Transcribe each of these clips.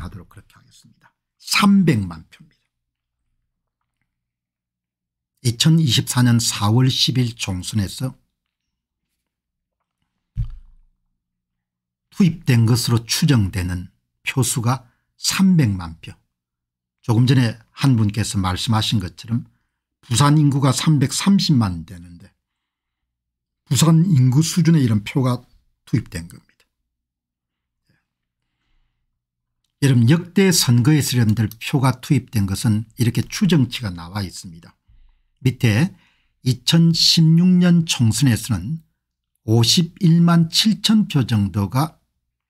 발생하도록 그렇게 하겠습니다. 300만 표입니다. 2024년 4월 10일 총선에서 투입된 것으로 추정되는 표수가 300만 표 조금 전에 한 분께서 말씀하신 것처럼 부산 인구가 330만 되는데 부산 인구 수준의 이런 표가 투입된 겁니다. 여러분 역대 선거에 수렴될 표가 투입된 것은 이렇게 추정치가 나와 있습니다. 밑에 2016년 총선에서는 51만 7천 표 정도가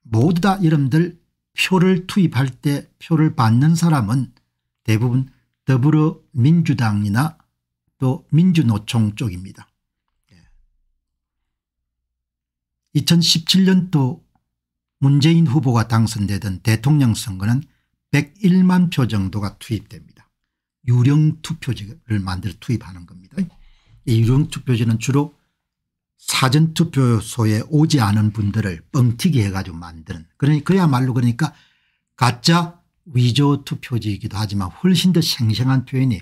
모두 다 여러분들 표를 투입할 때 표를 받는 사람은 대부분 더불어민주당이나 또 민주노총 쪽입니다. 2017년도 예. 문재인 후보가 당선되던 대통령 선거는 101만 표 정도가 투입됩니다. 유령 투표지를 만들어 투입하는 겁니다. 이 유령 투표지는 주로 사전투표소에 오지 않은 분들을 뻥튀기 해가지고 만드는 그러니 그야말로 그러니까 가짜 위조 투표지이기도 하지만 훨씬 더 생생한 표현이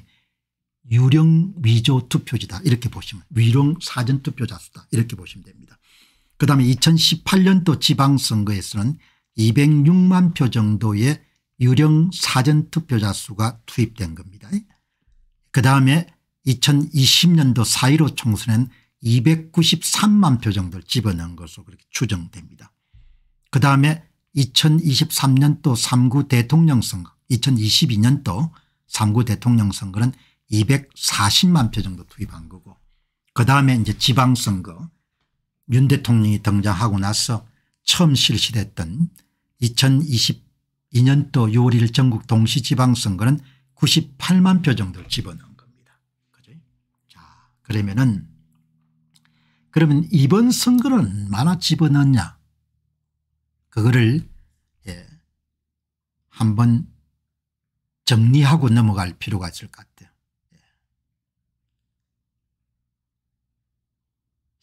유령 위조 투표지다 이렇게 보시면 위령 사전투표자 수다 이렇게 보시면 됩니다. 그다음에 2018년도 지방선거에서는 206만 표 정도의 유령 사전투표자 수가 투입된 겁니다. 그다음에 2020년도 4.15 총선엔 293만 표 정도를 집어넣은 것으로 그렇게 추정됩니다. 그다음에 2023년도 3구 대통령 선거 2022년도 3구 대통령 선거는 240만 표 정도 투입한 거고 그다음에 이제 지방선거 윤 대통령이 등장하고 나서 처음 실시됐던 2022년도 6월 1일 전국 동시지방선거는 98만 표 정도를 집어넣은 겁니다. 그죠? 자, 그러면은 그러면 이번 선거는 얼마나 집어넣냐 그거를 예, 한번 정리하고 넘어갈 필요가 있을 것 같아요.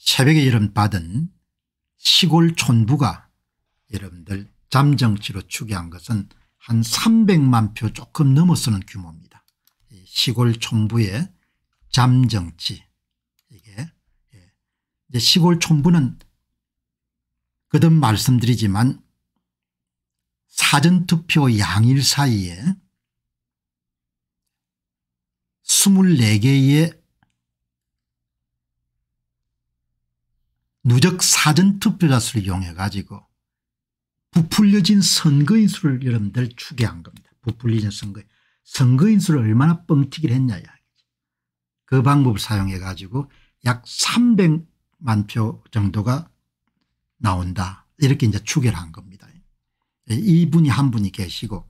새벽에 이름 받은 시골 촌부가 여러분들 잠정치로 추계한 것은 한 300만 표 조금 넘어서는 규모입니다. 시골 촌부의 잠정치 이게 예. 이제 시골 촌부는 그듭 말씀드리지만 사전투표 양일 사이에 24개의 누적 사전투표자 수를 이용해 가지고 부풀려진 선거인 수를 여러분들 추계한 겁니다. 부풀려진 선거 선거인 수를 얼마나 뻥튀기를 했냐 그 방법을 사용해 가지고 약 300만 표 정도가 나온다. 이렇게 이제 추계를 한 겁니다. 이분이 한 분이 계시고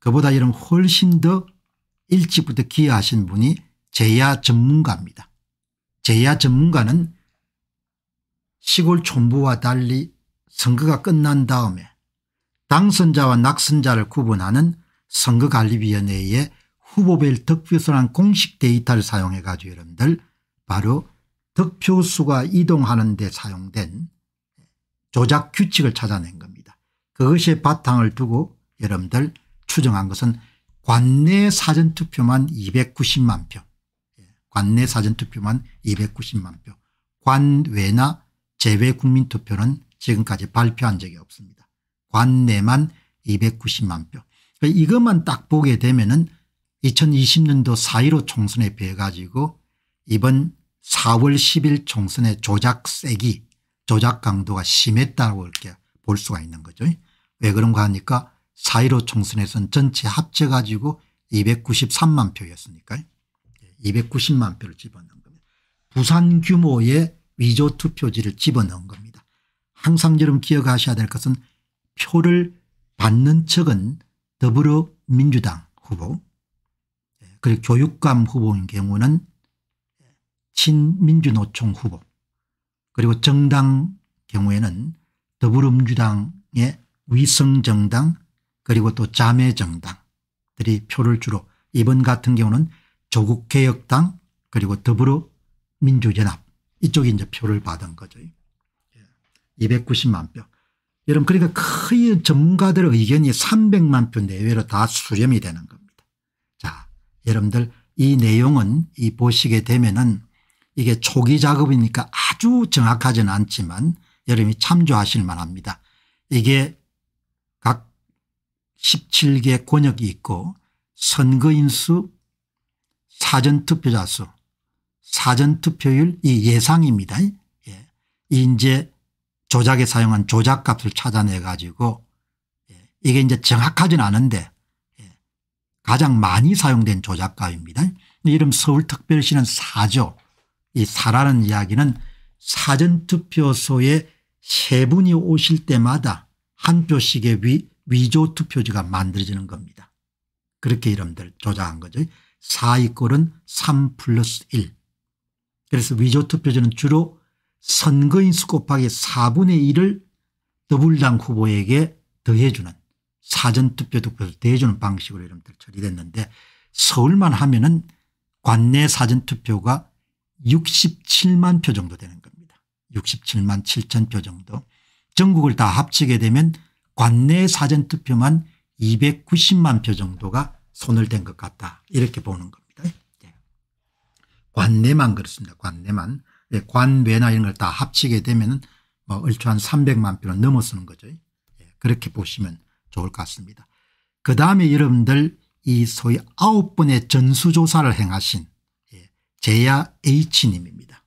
그보다 이런 훨씬 더 일찍부터 기여하신 분이 제야 전문가입니다. 제야 전문가는 시골 촌부와 달리 선거가 끝난 다음에 당선자와 낙선자를 구분하는 선거관리위원회의 후보별 득표수란 공식 데이터를 사용해 가지고 여러분들 바로 득표수가 이동하는 데 사용된 조작 규칙을 찾아낸 겁니다. 그것의 바탕을 두고 여러분들 추정한 것은 관내 사전투표만 290만 표 예, 관내 사전투표만 290만 표 관외나 재외 국민투표는 지금까지 발표한 적이 없습니다. 관내만 290만 표. 그러니까 이것만 딱 보게 되면 은 2020년도 4.15 총선에 비해 가지고 이번 4월 10일 총선의 조작 세기 조작 강도가 심했다고 이렇게 볼 수가 있는 거죠. 왜 그런가 하니까 4.15 총선에서는 전체 합쳐 가지고 293만 표였으니까요. 290만 표를 집어넣는 겁니다. 부산 규모의 위조 투표지를 집어넣은 겁니다. 항상 여러분 기억하셔야 될 것은 표를 받는 척은 더불어민주당 후보 예, 그리고 교육감 후보인 경우는 친민주노총 후보 그리고 정당 경우에는 더불어민주당의 위성정당 그리고 또 자매정당들이 표를 주로 이번 같은 경우는 조국개혁당 그리고 더불어민주연합 이쪽이 이제 표를 받은 거죠. 290만 예. 표. 여러분 그러니까 거의 전문가들의 의견이 300만 표 내외로 다 수렴이 되는 겁니다. 자 여러분들 이 내용은 이 보시게 되면은 이게 초기 작업이니까 아주 정확하진 않지만 여러분이 참조하실 만합니다. 이게 각 17개 권역이 있고 선거인수 사전투표자 수 사전투표율 이 예상입니다. 예. 이제 조작에 사용한 조작값을 찾아내 가지고 예. 이게 이제 정확하진 않은데 예. 가장 많이 사용된 조작값입니다. 이름 서울특별시는 사죠이 사라는 이야기는 사전투표소에 세 분이 오실 때마다 한 표씩의 위, 위조 투표지가 만들어지는 겁니다. 그렇게 이름들 조작한 거죠. 4의 꼴은 3 플러스 1. 그래서 위조투표제는 주로 선거인 수 곱하기 4분의 1을 더불당 후보에게 더해주는 사전투표 득표를 대해주는 방식으로 이름들 처리됐는데 서울만 하면 은 관내 사전투표가 67만 표 정도 되는 겁니다. 67만 7천 표 정도. 전국을 다 합치게 되면 관내 사전투표만 290만 표 정도가 손을 댄 것 같다 이렇게 보는 겁니다. 관내만 그렇습니다. 관내만. 예, 관외나 이런 걸 다 합치게 되면 뭐 얼추 한 300만 표는 넘어서는 거죠. 예, 그렇게 보시면 좋을 것 같습니다. 그 다음에 여러분들 이 소위 아홉 분의 전수조사를 행하신 예, 제야 H님입니다.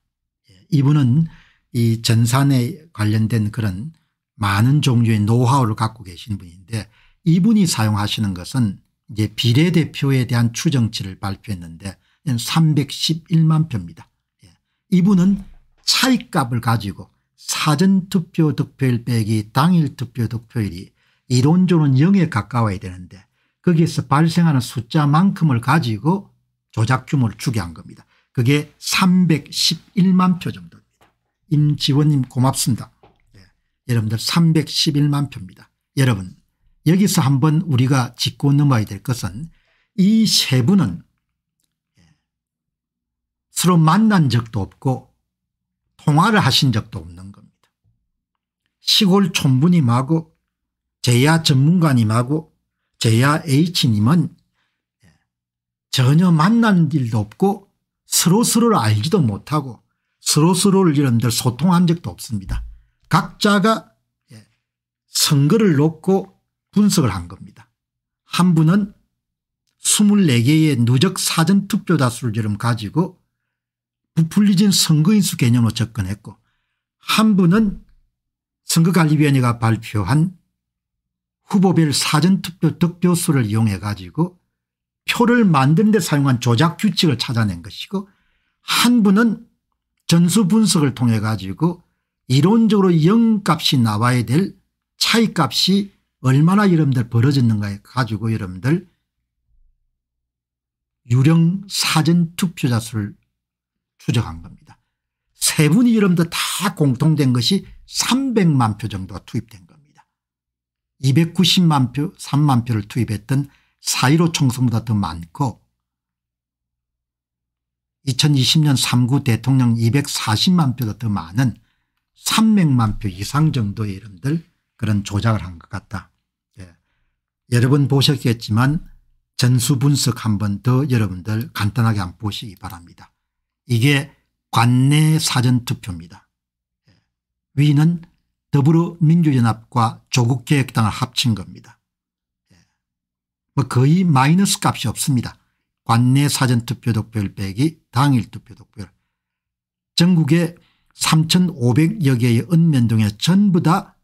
예, 이분은 이 전산에 관련된 그런 많은 종류의 노하우를 갖고 계신 분인데 이분이 사용하시는 것은 이제 비례대표에 대한 추정치를 발표했는데 311만 예, 표입니다. 예, 이분은 차이값을 가지고 사전투표 득표일 빼기 당일 투표 득표일이 이론적으로는 0에 가까워야 되는데 거기에서 발생하는 숫자만큼을 가지고 조작 규모를 주게 한 겁니다. 그게 311만 표 정도입니다. 임지원님 고맙습니다. 예. 여러분들 311만 표입니다. 여러분 여기서 한번 우리가 짚고 넘어야 될 것은 이 세 분은 서로 만난 적도 없고 통화를 하신 적도 없는 겁니다. 시골 촌부님하고 제야 전문가님하고 제야 H님은 전혀 만난 일도 없고 서로서로를 알지도 못하고 서로서로를 이런들 소통한 적도 없습니다. 각자가 예, 선거를 놓고 분석을 한 겁니다. 한 분은 24개의 누적 사전투표자 수를 지금 가지고 부풀리진 선거인수 개념으로 접근했고 한 분은 선거관리위원회가 발표한 후보별 사전투표 득표수를 이용해 가지고 표를 만드는 데 사용한 조작 규칙을 찾아낸 것이고 한 분은 전수 분석을 통해 가지고 이론적으로 0값이 나와야 될 차이값이 얼마나 여러분들 벌어졌는가에 가지고 여러분들 유령 사전 투표자 수를 추적한 겁니다. 세 분이 이름도 다 공통된 것이 300만 표 정도가 투입된 겁니다. 290만 표 3만 표를 투입했던 4.15 총선보다 더 많고 2020년 3구 대통령 240만 표보다 더 많은 300만 표 이상 정도의 이름들 그런 조작을 한 것 같다. 예. 여러분 보셨겠지만 전수 분석 한 번 더 여러분들 간단하게 한 번 보시기 바랍니다. 이게 관내 사전투표입니다. 위는 더불어민주연합과 조국개혁당을 합친 겁니다. 뭐 거의 마이너스 값이 없습니다. 관내 사전투표 득표 빼기 당일 투표 득표 전국에 3,500여 개의 읍면동에 전부 다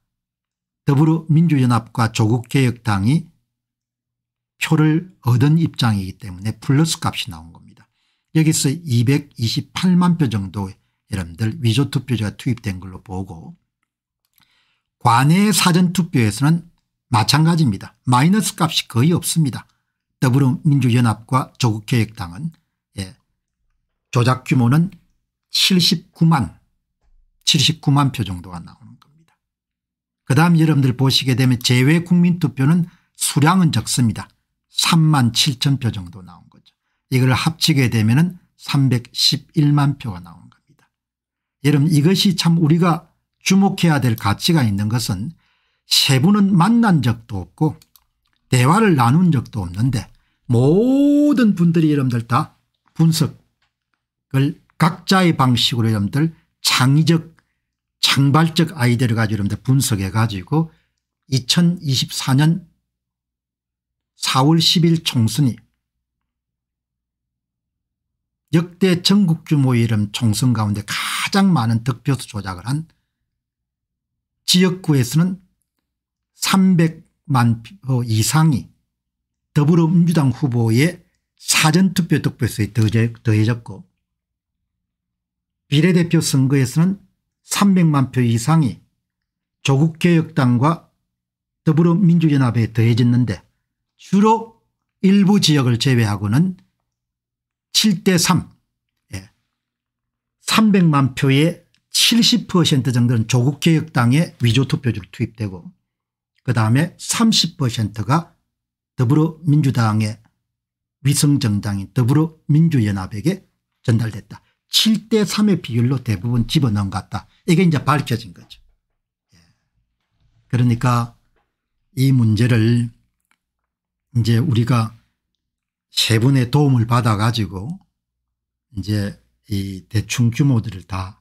더불어민주연합과 조국개혁당이 표를 얻은 입장이기 때문에 플러스 값이 나온 겁니다. 여기서 228만 표 정도 여러분들 위조 투표자가 투입된 걸로 보고 관내 사전투표에서는 마찬가지입니다. 마이너스 값이 거의 없습니다. 더불어민주연합과 조국계획당은 예, 조작 규모는 79만 79만 표 정도가 나오는 겁니다. 그 다음 여러분들 보시게 되면 제외국민투표는 수량은 적습니다. 3만 7천 표 정도 나옵니다. 이걸 합치게 되면 311만 표가 나온 겁니다. 여러분 이것이 참 우리가 주목해야 될 가치가 있는 것은 세 분은 만난 적도 없고 대화를 나눈 적도 없는데 모든 분들이 여러분들 다 분석을 각자의 방식으로 여러분들 창의적 창발적 아이디어를 가지고 여러분들 분석해 가지고 2024년 4월 10일 총선이 역대 전국 규모 이름 총선 가운데 가장 많은 득표수 조작을 한 지역구에서는 300만 표 어, 이상이 더불어민주당 후보의 사전투표 득표수에 더해졌고 비례대표 선거에서는 300만 표 이상이 조국개혁당과 더불어민주연합에 더해졌는데 주로 일부 지역을 제외하고는 7대 3 예. 300만 표의 70% 정도는 조국개혁당의 위조투표지로 투입되고 그다음에 30%가 더불어민주당의 위성정당인 더불어민주연합에게 전달됐다. 7대 3의 비율로 대부분 집어넣은 것 같다. 이게 이제 밝혀진 거죠. 예. 그러니까 이 문제를 이제 우리가 세 분의 도움을 받아가지고 이제 이 대충 규모들을 다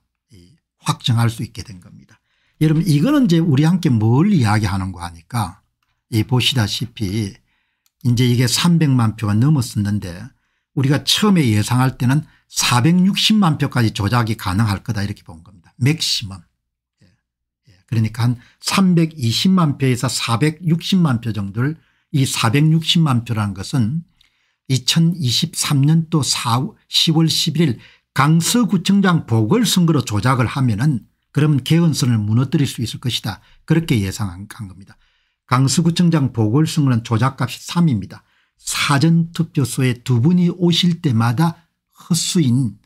확정할 수 있게 된 겁니다. 여러분 이거는 이제 우리 함께 뭘 이야기하는 거 하니까 이 보시다시피 이제 이게 300만 표가 넘었었는데 우리가 처음에 예상할 때는 460만 표까지 조작이 가능할 거다 이렇게 본 겁니다. 맥시멈. 예. 예. 그러니까 한 320만 표에서 460만 표 정도를 이 460만 표라는 것은 2023년도 4, 10월 11일 강서구청장 보궐선거로 조작을 하면 은 그러면 개헌선을 무너뜨릴 수 있을 것이다. 그렇게 예상한 겁니다. 강서구청장 보궐선거는 조작값이 3입니다. 사전투표소에 두 분이 오실 때마다 허수인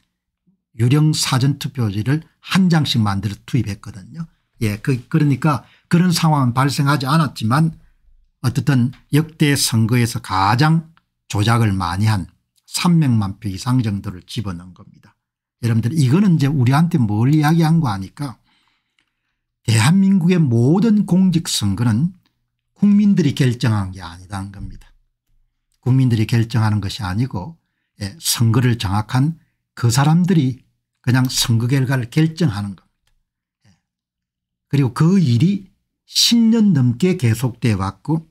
유령 사전투표지를 한 장씩 만들어 투입했거든요. 예, 그, 그러니까 그런 상황은 발생하지 않았지만 어쨌든 역대 선거에서 가장 조작을 많이 한 300만 표 이상 정도를 집어넣은 겁니다. 여러분들 이거는 이제 우리한테 뭘 이야기한 거 아니까 대한민국의 모든 공직선거는 국민들이 결정한 게 아니다는 겁니다. 국민들이 결정하는 것이 아니고 예, 선거를 장악한 그 사람들이 그냥 선거 결과를 결정하는 겁니다. 예. 그리고 그 일이 10년 넘게 계속돼 왔고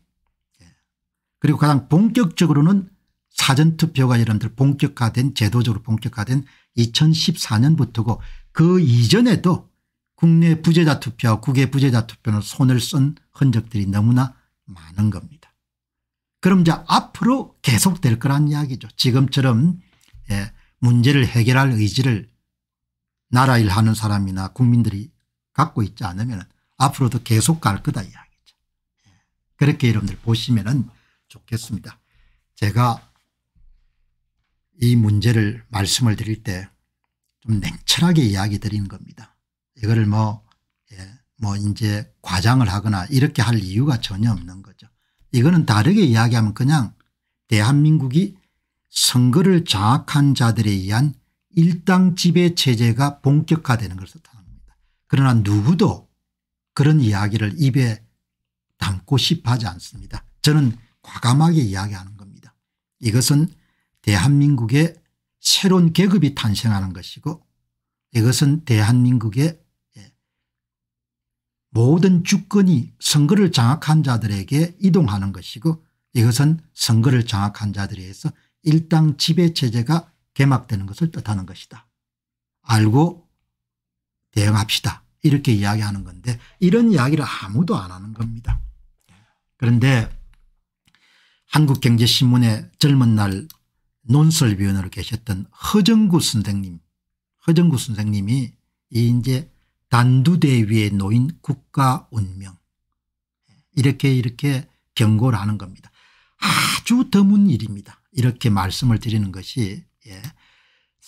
그리고 가장 본격적으로는 사전투표가 여러분들 본격화된 제도적으로 본격화된 2014년부터고 그 이전에도 국내 부재자 투표와 국외 부재자 투표는 손을 쓴 흔적들이 너무나 많은 겁니다. 그럼 이제 앞으로 계속될 거란 이야기죠. 지금처럼 예, 문제를 해결할 의지를 나라 일하는 사람이나 국민들이 갖고 있지 않으면 앞으로도 계속 갈 거다 이야기죠. 예, 그렇게 여러분들 보시면은 좋겠습니다. 제가 이 문제를 말씀을 드릴 때 좀 냉철하게 이야기 드리는 겁니다. 이거를 뭐, 예, 뭐 이제 과장을 하거나 이렇게 할 이유가 전혀 없는 거죠. 이거는 다르게 이야기하면 그냥 대한민국이 선거를 장악한 자들에 의한 일당 지배 체제가 본격화되는 것을 뜻합니다. 그러나 누구도 그런 이야기를 입에 담고 싶어 하지 않습니다. 저는 과감하게 이야기하는 겁니다. 이것은 대한민국의 새로운 계급이 탄생하는 것이고 이것은 대한민국의 예, 모든 주권이 선거를 장악한 자들에게 이동하는 것이고 이것은 선거를 장악한 자들에 의해서 일당 지배체제가 개막되는 것을 뜻하는 것이다. 알고 대응합시다. 이렇게 이야기하는 건데 이런 이야기를 아무도 안 하는 겁니다. 그런데 한국경제신문의 젊은 날 논설위원으로 계셨던 허정구 선생님 허정구 선생님이 이 이제 단두대 위에 놓인 국가 운명 이렇게 이렇게 경고를 하는 겁니다. 아주 드문 일입니다. 이렇게 말씀을 드리는 것이 예.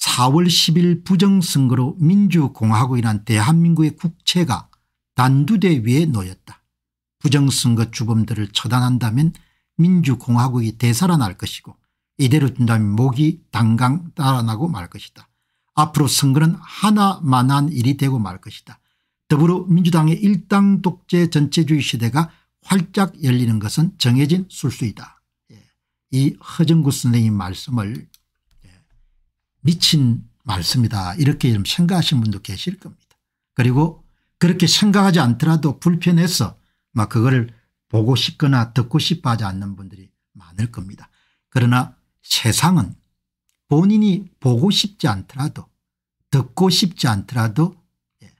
4월 10일 부정선거로 민주공화국이란 대한민국의 국채가 단두대 위에 놓였다. 부정선거 주범들을 처단한다면 민주공화국이 되살아날 것이고 이대로 둔다면 목이 당강 달아나고 말 것이다. 앞으로 선거는 하나만한 일이 되고 말 것이다. 더불어 민주당의 일당 독재 전체주의 시대가 활짝 열리는 것은 정해진 술수이다. 예. 이 허정구 선생님 말씀을 예, 미친 말씀이다 이렇게 좀 생각하신 분도 계실 겁니다. 그리고 그렇게 생각하지 않더라도 불편해서 막 그거를 보고 싶거나 듣고 싶어 하지 않는 분들이 많을 겁니다. 그러나 세상은 본인이 보고 싶지 않더라도 듣고 싶지 않더라도 예,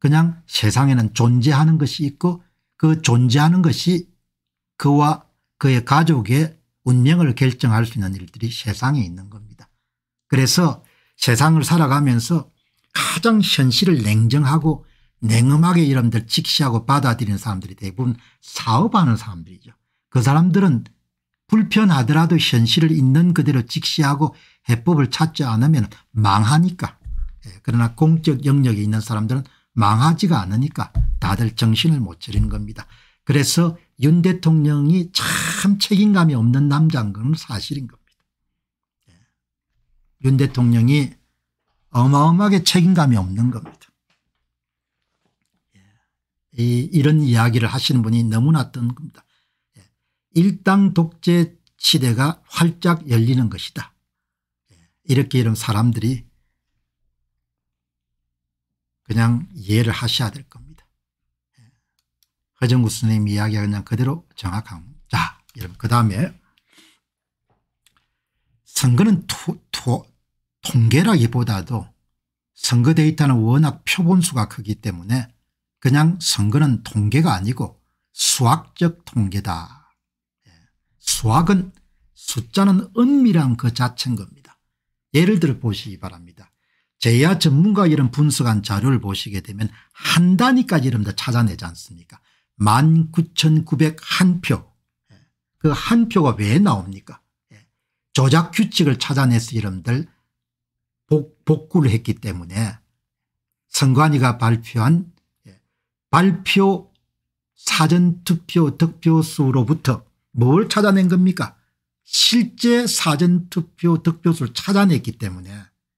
그냥 세상에는 존재하는 것이 있고 그 존재하는 것이 그와 그의 가족의 운명을 결정할 수 있는 일들이 세상에 있는 겁니다. 그래서 세상을 살아가면서 가장 현실을 냉정하고 냉엄하게 이름들 직시하고 받아들이는 사람들이 대부분 사업하는 사람들이죠. 그 사람들은 불편하더라도 현실을 있는 그대로 직시하고 해법을 찾지 않으면 망하니까. 예, 그러나 공적 영역에 있는 사람들은 망하지가 않으니까 다들 정신을 못 차리는 겁니다. 그래서 윤 대통령이 참 책임감이 없는 남자인 건 사실인 겁니다. 예. 윤 대통령이 어마어마하게 책임감이 없는 겁니다. 이, 런 이야기를 하시는 분이 너무나 뜬 겁니다. 예. 일당 독재 시대가 활짝 열리는 것이다. 예. 이렇게 이런 사람들이 그냥 이해를 하셔야 될 겁니다. 예. 허정구 선생님 이야기가 그냥 그대로 정확한 자 여러분 그 다음에 선거는 투, 투, 통계라기보다도 선거 데이터는 워낙 표본수가 크기 때문에 그냥 선거는 통계가 아니고 수학적 통계다. 예. 수학은 숫자는 은밀한 그 자체인 겁니다. 예를 들어 보시기 바랍니다. 제야 전문가 이런 분석한 자료를 보시게 되면 한 단위까지 이름다 찾아내지 않습니까 19,901표 예. 그한 표가 왜 나옵니까 예. 조작 규칙을 찾아내서 이름들 복, 복구를 했기 때문에 선관위가 발표한 발표 사전투표 득표수로부터 뭘 찾아낸 겁니까 실제 사전투표 득표수를 찾아냈기 때문에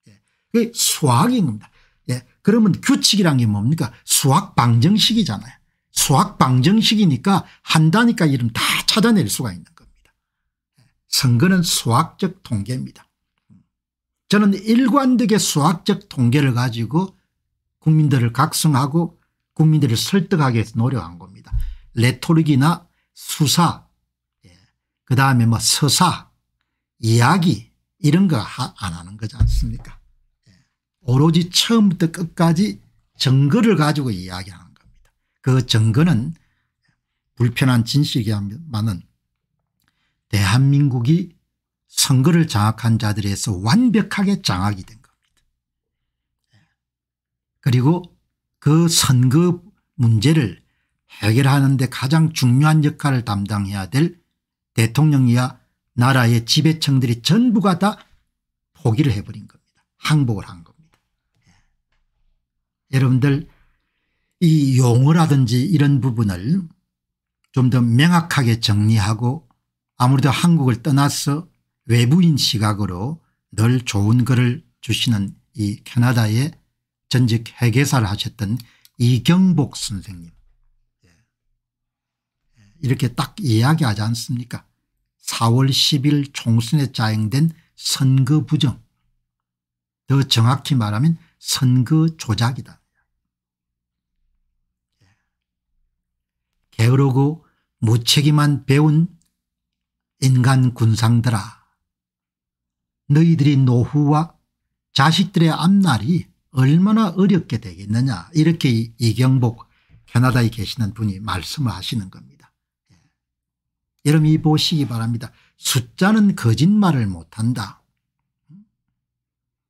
예. 그게 수학인 겁니다. 예. 그러면 규칙이란 게 뭡니까 수학 방정식이잖아요. 수학 방정식이니까 한다니까 이름 다 찾아낼 수가 있는 겁니다. 예. 선거는 수학적 통계입니다. 저는 일관되게 수학적 통계를 가지고 국민들을 각성하고 국민들을 설득하기 위해서 노력한 겁니다. 레토릭이나 수사 예, 그다음에 뭐 서사 이야기 이런 거 안 하는 거지 않습니까 예, 오로지 처음부터 끝까지 증거를 가지고 이야기하는 겁니다. 그 증거는 불편한 진실이야만은 대한민국이 선거를 장악한 자들에서 완벽하게 장악이 된 겁니다. 예, 그리고 그 선거 문제를 해결하는 데 가장 중요한 역할을 담당해야 될 대통령이야 나라의 지배층들이 전부가 다 포기를 해버린 겁니다. 항복을 한 겁니다. 예. 여러분들 이 용어라든지 이런 부분을 좀 더 명확하게 정리하고 아무래도 한국을 떠나서 외부인 시각으로 늘 좋은 글을 주시는 이 캐나다의 전직 회계사를 하셨던 이경복 선생님. 예. 이렇게 딱 이야기하지 않습니까 4월 10일 총선에 자행된 선거 부정 더 정확히 말하면 선거 조작이다. 게으르고 무책임한 배운 인간 군상들아 너희들이 노후와 자식들의 앞날이 얼마나 어렵게 되겠느냐 이렇게 이경복 캐나다에 계시는 분이 말씀을 하시는 겁니다. 예. 여러분 이 보시기 바랍니다. 숫자는 거짓말을 못한다.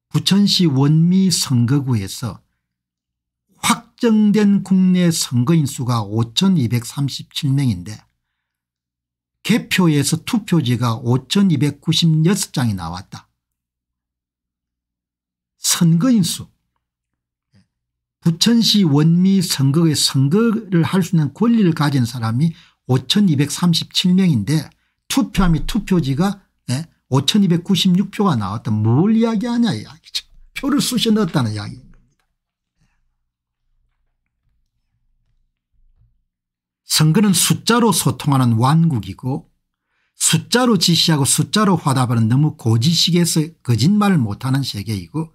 부천시 원미 선거구에서 확정된 국내 선거인 수가 5237명인데 개표에서 투표지가 5296장이 나왔다. 선거인 수 부천시 원미 선거에 선거를 할 수 있는 권리를 가진 사람이 5237명인데 투표함이 투표지가 5296표가 예, 나왔다. 뭘 이야기하냐 이야기죠. 표를 쑤셔 넣었다는 이야기입니다. 선거는 숫자로 소통하는 완국이고 숫자로 지시하고 숫자로 화답하는 너무 고지식에서 거짓말을 못하는 세계이고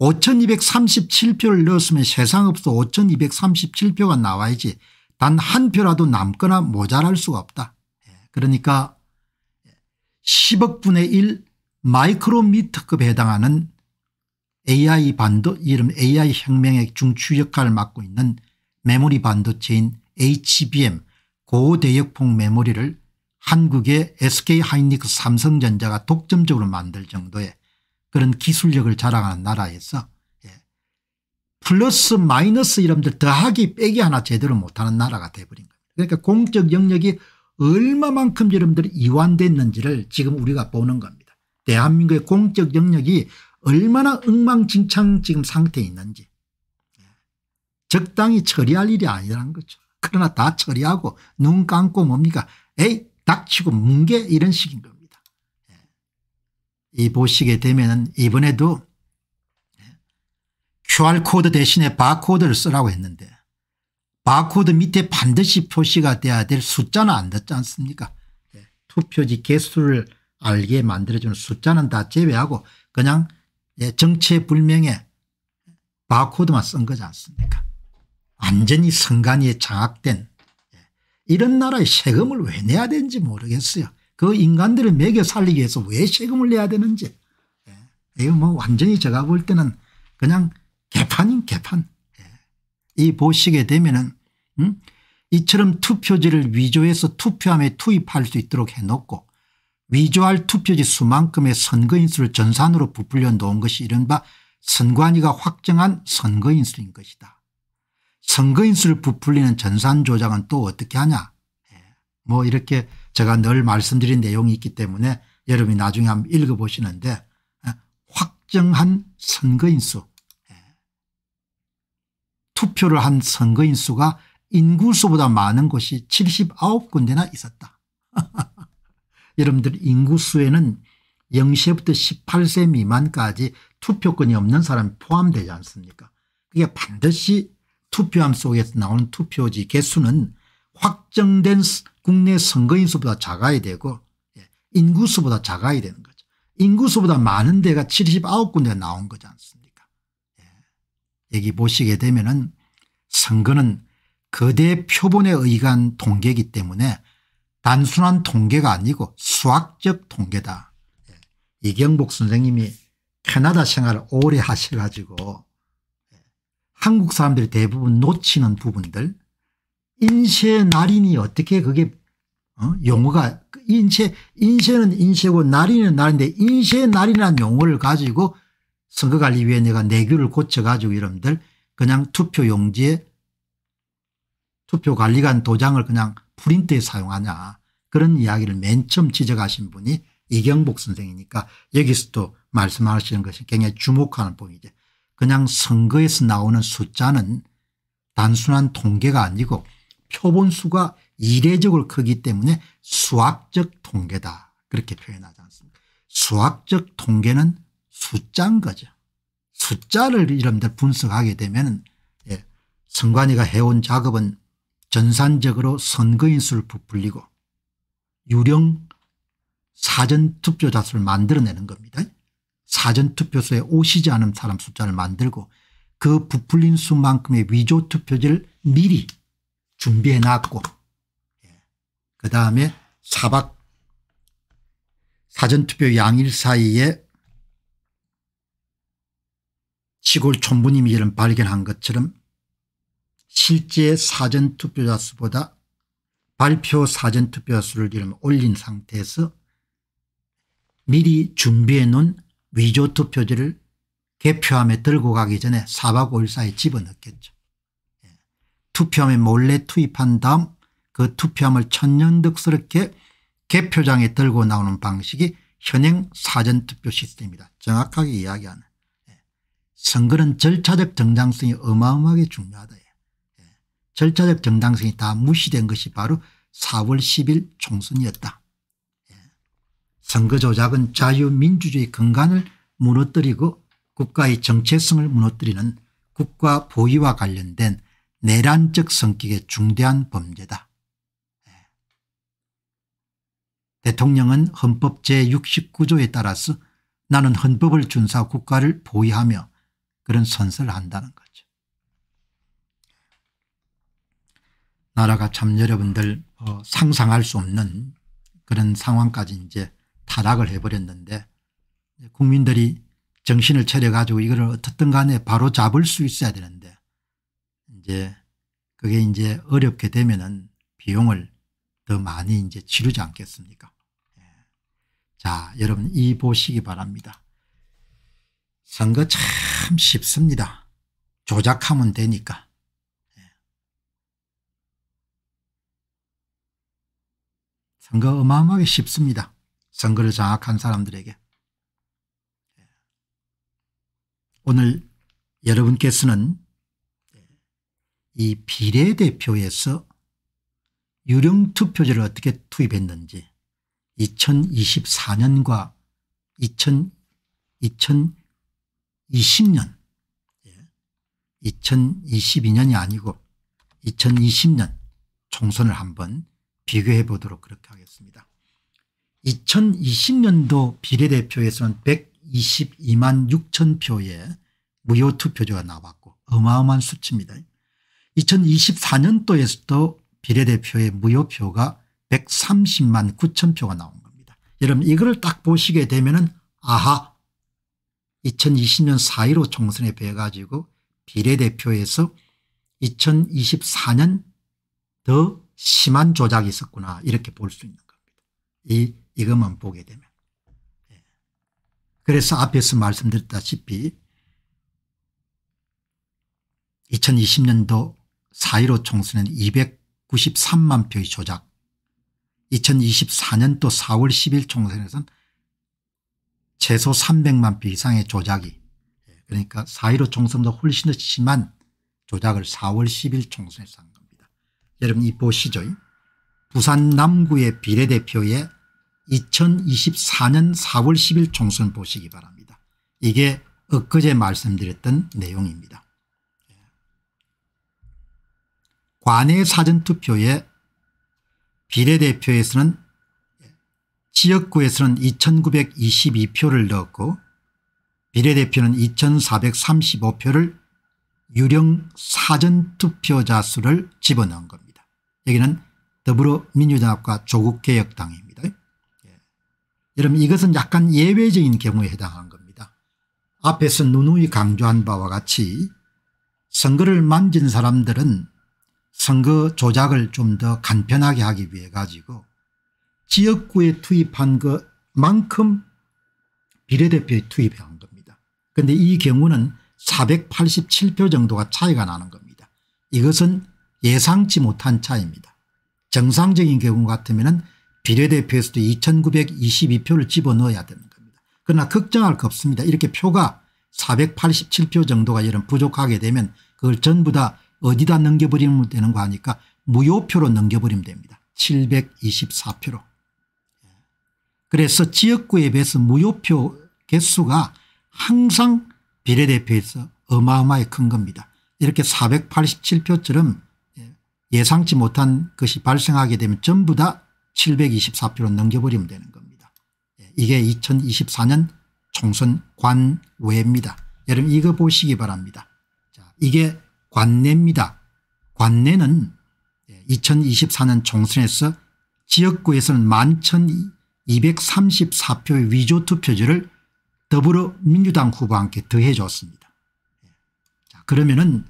5237표를 넣었으면 세상 없어 5237표가 나와야지 단 한 표라도 남거나 모자랄 수가 없다. 예, 그러니까 10억 분의 1 마이크로미터급에 해당하는 AI 반도 이름 AI 혁명의 중추 역할을 맡고 있는 메모리 반도체인 HBM 고대역폭 메모리를 한국의 SK하이닉스 삼성전자가 독점적으로 만들 정도의 그런 기술력을 자랑하는 나라에서 예. 플러스 마이너스 이름들 더하기 빼기 하나 제대로 못하는 나라가 돼버린 겁니다. 그러니까 공적 영역이 얼마만큼 여러분들이 이완됐는지를 지금 우리가 보는 겁니다. 대한민국의 공적 영역이 얼마나 엉망진창 지금 상태에 있는지 예. 적당히 처리할 일이 아니라는 거죠. 그러나 다 처리하고 눈 감고 뭡니까 에이 닥치고 뭉개 이런 식인 겁니다. 이 보시게 되면 이번에도 QR코드 대신에 바코드를 쓰라고 했는데 바코드 밑에 반드시 표시가 돼야 될 숫자는 안됐지 않습니까 예, 투표지 개수를 알게 만들어주는 숫자는 다 제외하고 그냥 예, 정체불명의 바코드만 쓴 거지 않습니까 완전히 선관위에 장악된 예, 이런 나라에 세금을 왜 내야 되는지 모르겠어요 그 인간들을 매겨 살리기 위해서 왜 세금을 내야 되는지 예. 이거 뭐 완전히 제가 볼 때는 그냥 개판인 개판. 예. 이 보시게 되면은 음? 이처럼 투표지를 위조해서 투표함에 투입할 수 있도록 해놓고 위조할 투표지 수만큼의 선거인수를 전산으로 부풀려 놓은 것이 이른바 선관위가 확정한 선거인수인 것이다. 선거인수를 부풀리는 전산 조작은 또 어떻게 하냐. 예. 뭐 이렇게 제가 늘 말씀드린 내용이 있기 때문에 여러분이 나중에 한번 읽어보시는데 예, 확정한 선거인 수 예. 투표를 한 선거인 수가 인구수보다 많은 곳이 79군데나 있었다. 여러분들 인구수에는 0세부터 18세 미만까지 투표권이 없는 사람이 포함되지 않습니까 그게 반드시 투표함 속에서 나오는 투표지 개수는 확정된 국내 선거인 수보다 작아야 되고 예, 인구 수보다 작아야 되는 거죠. 인구 수보다 많은 데가 79군데 나온 거지 않습니까 예. 여기 보시게 되면 은 선거는 거대 표본에 의한 통계이기 때문에 단순한 통계가 아니고 수학적 통계다. 예. 이경복 선생님이 캐나다 생활을 오래 하셔가지고 한국 사람들이 대부분 놓치는 부분들 인쇄 날인이 어떻게 그게 어? 용어가 인쇄 그 인쇄는 인쇄고 날인은 날인데 인쇄 날이라는 용어를 가지고 선거관리위원회가 내규를 고쳐가지고 이름들 그냥 투표용지에 투표관리관 도장을 그냥 프린트에 사용하냐 그런 이야기를 맨 처음 지적하신 분이 이경복 선생이니까 여기서도 말씀하시는 것이 굉장히 주목하는 부분이죠. 그냥 선거에서 나오는 숫자는 단순한 통계가 아니고 표본수가 이례적으로 크기 때문에 수학적 통계다 그렇게 표현하지 않습니다. 수학적 통계는 숫자인 거죠. 숫자를 이름들 분석하게 되면 예, 선관위가 해온 작업은 전산적으로 선거인수를 부풀리고 유령 사전투표자 수를 만들어내는 겁니다. 사전투표소에 오시지 않은 사람 숫자를 만들고 그 부풀린 수만큼의 위조투표지를 미리 준비해 놨고 예. 그 다음에 사박 사전투표 양일 사이에 시골 촌부님이 이런 발견한 것처럼 실제 사전투표자 수보다 발표 사전투표자 수를 이름 올린 상태에서 미리 준비해 놓은 위조투표지를 개표함에 들고 가기 전에 사박 5일 사이에 집어넣겠죠. 투표함에 몰래 투입한 다음 그 투표함을 천년덕스럽게 개표장에 들고 나오는 방식이 현행 사전투표 시스템이다. 정확하게 이야기하는. 예. 선거는 절차적 정당성이 어마어마하게 중요하다. 예. 예. 절차적 정당성이 다 무시된 것이 바로 4월 10일 총선이었다. 선거 조작은 자유민주주의 근간을 무너뜨리고 국가의 정체성을 무너뜨리는 국가 보위와 관련된 내란적 성격의 중대한 범죄다. 예. 대통령은 헌법 제69조에 따라서 나는 헌법을 준사 국가를 보위하며 그런 선서를 한다는 거죠. 나라가 참 여러분들 어, 상상할 수 없는 그런 상황까지 이제 타락을 해버렸는데 국민들이 정신을 차려가지고 이걸 어떻든 간에 바로 잡을 수 있어야 되는데 이제 그게 이제 어렵게 되면은 비용을 더 많이 이제 치르지 않겠습니까? 예. 자, 여러분 이 보시기 바랍니다. 선거 참 쉽습니다. 조작하면 되니까. 예. 선거 어마어마하게 쉽습니다. 선거를 장악한 사람들에게. 예. 오늘 여러분께서는 이 비례대표에서 유령투표제를 어떻게 투입했는지 2024년과 2000, 2020년 2022년이 아니고 2020년 총선을 한번 비교해 보도록 그렇게 하겠습니다. 2020년도 비례대표에서는 122만 6천 표의 무효투표제가 나왔고 어마어마한 수치입니다. 2024년도에서도 비례대표의 무효표가 130만 9천 표가 나온 겁니다. 여러분 이걸 딱 보시게 되면 은 아하 2020년 4.15 총선에 배가지고 비례대표에서 2024년 더 심한 조작이 있었구나 이렇게 볼 수 있는 겁니다. 이 이것만 보게 되면. 예. 그래서 앞에서 말씀드렸다시피 2020년도 4.15 총선은 293만 표의 조작 2024년도 4월 10일 총선에서는 최소 300만 표 이상의 조작이 그러니까 4.15총선도 훨씬 더 심한 조작을 4월 10일 총선에서 한 겁니다. 여러분 이 보시죠. 부산 남구의 비례대표의 2024년 4월 10일 총선 보시기 바랍니다. 이게 엊그제 말씀드렸던 내용입니다. 관외 사전투표에 비례대표에서는 지역구에서는 2922표를 넣었고 비례대표는 2435표를 유령 사전투표자 수를 집어넣은 겁니다. 여기는 더불어민주당과 조국개혁당입니다. 예. 여러분 이것은 약간 예외적인 경우에 해당하는 겁니다. 앞에서 누누이 강조한 바와 같이 선거를 만진 사람들은 선거 조작을 좀 더 간편하게 하기 위해 가지고 지역구에 투입한 것만큼 비례대표에 투입한 겁니다. 그런데 이 경우는 487표 정도가 차이가 나는 겁니다. 이것은 예상치 못한 차이입니다. 정상적인 경우 같으면 비례대표에서도 2922표를 집어넣어야 되는 겁니다. 그러나 걱정할 거 없습니다. 이렇게 표가 487표 정도가 이런 부족하게 되면 그걸 전부 다 어디다 넘겨버리면 되는 거 하니까 무효표로 넘겨버리면 됩니다. 724표로. 그래서 지역구에 비해서 무효표 개수가 항상 비례대표에서 어마어마하게큰 겁니다. 이렇게 487표처럼 예상치 못한 것이 발생하게 되면 전부 다 724표로 넘겨버리면 되는 겁니다. 이게 2024년 총선 관외입니다. 여러분 이거 보시기 바랍니다. 자, 이게 관내입니다. 관내는 2024년 총선에서 지역구에서는 11,234표의 위조 투표지를 더불어민주당 후보와 함 더해줬습니다. 자, 그러면은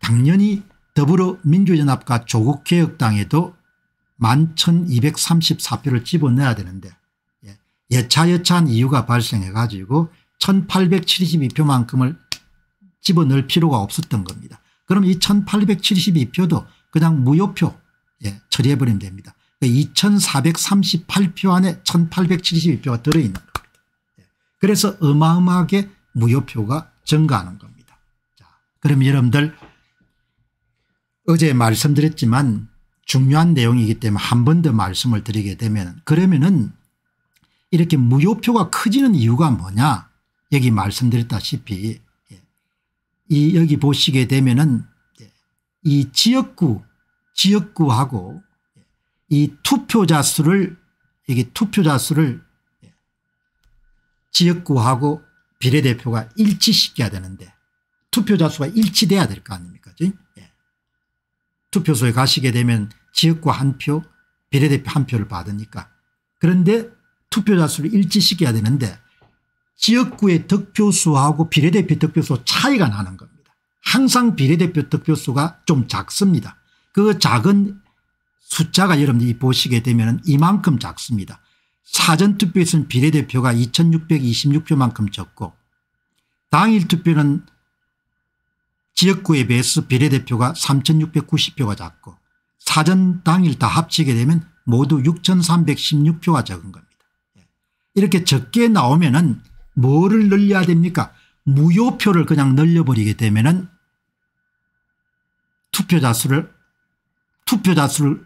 당연히 더불어민주연합과 조국개혁당에도 11,234표를 집어내야 되는데 예차여차한 이유가 발생해 가지고 1872표만큼을 집어넣을 필요가 없었던 겁니다. 그럼 이 1872표도 그냥 무효표 예, 처리해버리면 됩니다. 2438표 그 안에 1872표가 들어있는 겁니다. 예, 그래서 어마어마하게 무효표가 증가하는 겁니다. 자, 그럼 여러분들 어제 말씀드렸지만 중요한 내용이기 때문에 한 번 더 말씀을 드리게 되면 그러면은 이렇게 무효표가 커지는 이유가 뭐냐 여기 말씀드렸다시피 이 여기 보시게 되면은 이 지역구 지역구하고 이 투표자 수를 이게 투표자 수를 지역구하고 비례대표가 일치시켜야 되는데 투표자 수가 일치돼야 될 거 아닙니까 그 투표소에 가시게 되면 지역구 한 표, 비례대표 한 표를 받으니까. 그런데 투표자 수를 일치시켜야 되는데 지역구의 득표수하고 비례대표 득표수 차이가 나는 겁니다. 항상 비례대표 득표수가 좀 작습니다. 그 작은 숫자가 여러분들이 보시게 되면 이만큼 작습니다. 사전투표에서는 비례대표가 2626표만큼 적고 당일투표는 지역구에 배수 비례대표가 3690표가 작고 사전 당일 다 합치게 되면 모두 6316표가 적은 겁니다. 예. 이렇게 적게 나오면 은 뭐를 늘려야 됩니까 무효표를 그냥 늘려버리게 되면은 투표자 수를 투표자 수를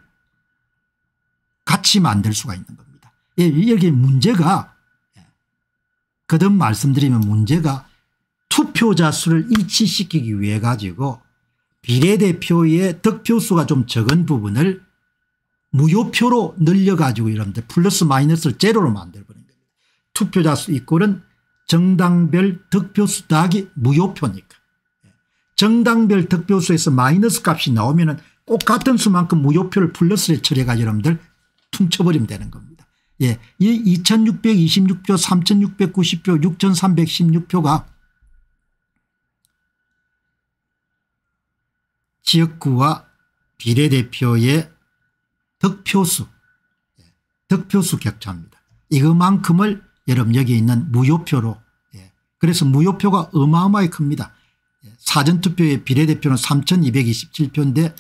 같이 만들 수가 있는 겁니다. 예, 여기 문제가 그듭 예, 말씀드리면 문제가 투표자 수를 일치시키기 위해 가지고 비례대표의 득표수가 좀 적은 부분을 무효표로 늘려가지고 이러데 플러스 마이너스를 제로로 만들어버린 겁니다. 투표자 수 이꼴은 정당별 득표수 더하기 무효표니까. 예. 정당별 득표수에서 마이너스 값이 나오면 은꼭 같은 수만큼 무효표를 플러스에 처리해가 여러분들 퉁쳐버리면 되는 겁니다. 예, 이 2626표 3690표 6316표가 지역구와 비례대표의 득표수 예. 득표수 격차입니다. 이것만큼을 여러분 여기 있는 무효표로 예. 그래서 무효표가 어마어마하게 큽니다. 예. 사전투표의 비례대표는 3227표인데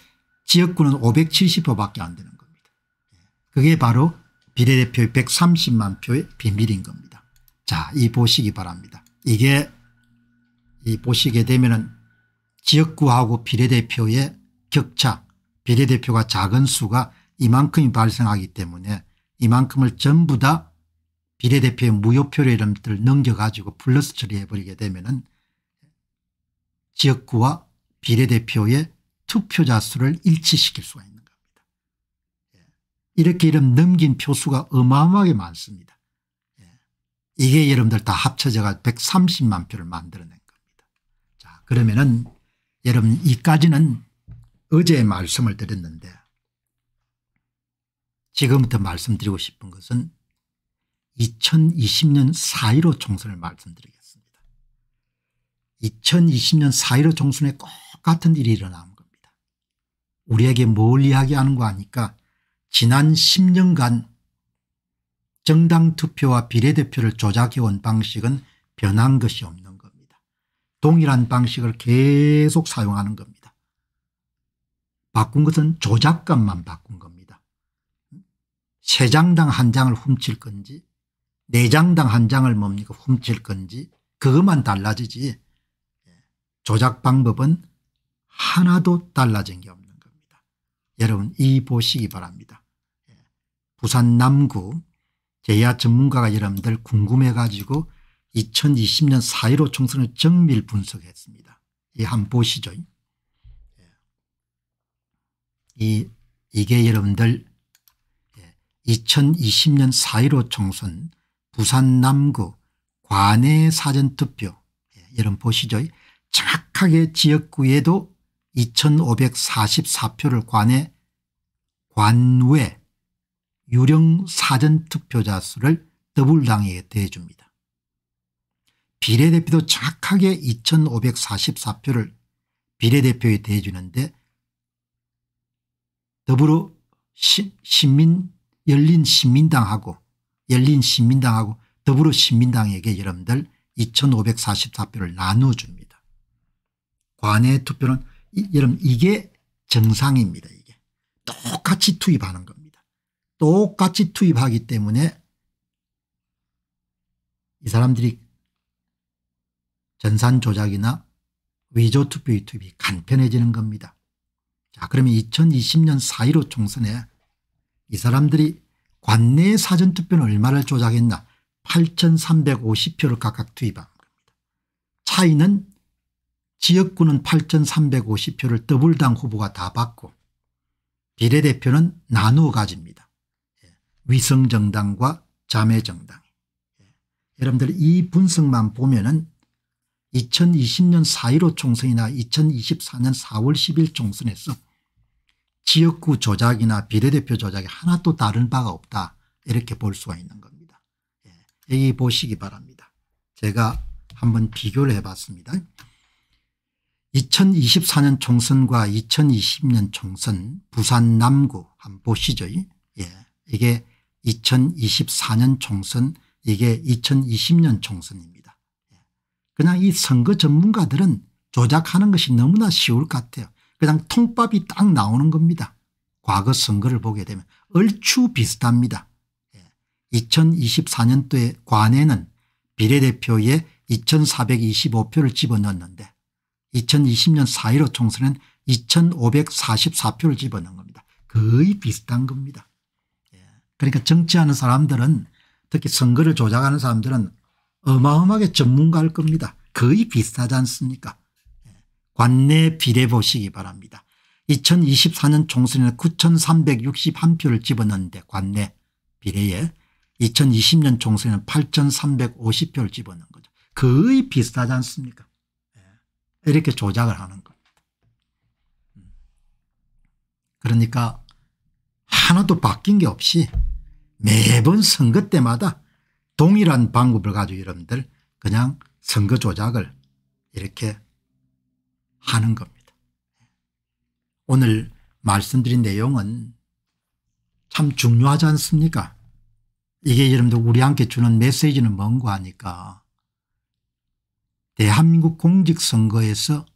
지역구는 570표밖에 안 되는 겁니다. 예. 그게 바로 비례대표의 130만 표의 비밀인 겁니다. 자, 이 보시기 바랍니다. 이게 이 보시게 되면은 지역구하고 비례대표의 격차 비례대표가 작은 수가 이만큼이 발생하기 때문에 이만큼을 전부 다 비례대표의 무효표를 이름들 넘겨가지고 플러스 처리해버리게 되면은 지역구와 비례대표의 투표자 수를 일치시킬 수가 있는 겁니다. 예. 이렇게 이름 넘긴 표수가 어마어마하게 많습니다. 예. 이게 여러분들 다 합쳐져가 130만 표를 만들어낸 겁니다. 자, 그러면은 여러분 이까지는 어제 말씀을 드렸는데 지금부터 말씀드리고 싶은 것은 2020년 4.15 총선을 말씀드리겠습니다. 2020년 4.15 총선에 꼭 같은 일이 일어난 겁니다. 우리에게 뭘 이야기하는 거 아니까 지난 10년간 정당 투표와 비례대표를 조작해온 방식은 변한 것이 없는 겁니다. 동일한 방식을 계속 사용하는 겁니다. 바꾼 것은 조작감만 바꾼 겁니다. 세 음? 장당 한 장을 훔칠 건지 네 장당 한 장을 뭡니까 훔칠 건지 그것만 달라지지 예. 조작 방법은 하나도 달라진 게 없는 겁니다. 여러분 이 보시기 바랍니다. 예. 부산 남구 제야 전문가가 여러분들 궁금해 가지고 2020년 4.15 총선을 정밀 분석했습니다. 이 예, 한번 보시죠. 이, 이게 여러분들 2020년 4.15 총선 부산 남구 관내 사전투표 예, 여러분 보시죠. 정확하게 지역구에도 2544표를 관해 관외 유령 사전투표자 수를 더블당에 대해줍니다. 비례대표도 정확하게 2544표를 비례대표에 대해주는데 더불어 시, 민열린시민당하고 열린 신민당하고 더불어신민당에게 여러분들 2544표를 나눠줍니다. 관외 투표는 여러분 이게 정상입니다. 이게 똑같이 투입하는 겁니다. 똑같이 투입하기 때문에 이 사람들이 전산 조작이나 위조 투표의 투입이 간편해지는 겁니다. 자 그러면 2020년 4.15 총선에 이 사람들이 관내 사전투표는 얼마를 조작했나 8350표를 각각 투입한 겁니다. 차이는 지역구는 8350표를 더블당 후보가 다 받고 비례대표는 나누어 가집니다. 예. 위성정당과 자매정당. 예. 여러분들 이 분석만 보면 은 2020년 4.15 총선이나 2024년 4월 10일 총선에서 지역구 조작이나 비례대표 조작이 하나도 다른 바가 없다 이렇게 볼 수가 있는 겁니다. 예. 여기 보시기 바랍니다. 제가 한번 비교를 해봤습니다. 2024년 총선과 2020년 총선 부산 남구 한번 보시죠. 예. 이게 2024년 총선 이게 2020년 총선입니다. 예, 그냥 이 선거 전문가들은 조작하는 것이 너무나 쉬울 것 같아요. 그냥 통밥이 딱 나오는 겁니다. 과거 선거를 보게 되면 얼추 비슷합니다. 2024년도에 예. 관해는 비례대표에 2425표를 집어넣었는데 2020년 4.15 총선엔 2544표를 집어넣은 겁니다. 거의 비슷한 겁니다. 예. 그러니까 정치하는 사람들은 특히 선거를 조작하는 사람들은 어마어마하게 전문가일 겁니다. 거의 비슷하지 않습니까 관내 비례보시기 바랍니다. 2024년 총선에는 9,361표를 집어넣는데 관내 비례에 2020년 총선에는 8,350표를 집어넣은 거죠. 거의 비슷하지 않습니까? 예. 이렇게 조작을 하는 겁 그러니까 하나도 바뀐 게 없이 매번 선거 때마다 동일한 방법을 가지고 여러분들 그냥 선거 조작을 이렇게 하는 겁니다. 오늘 말씀드린 내용은 참 중요하지 않습니까? 이게 여러분들 우리한테 주는 메시지는 뭔가 하니까 대한민국 공직선거에서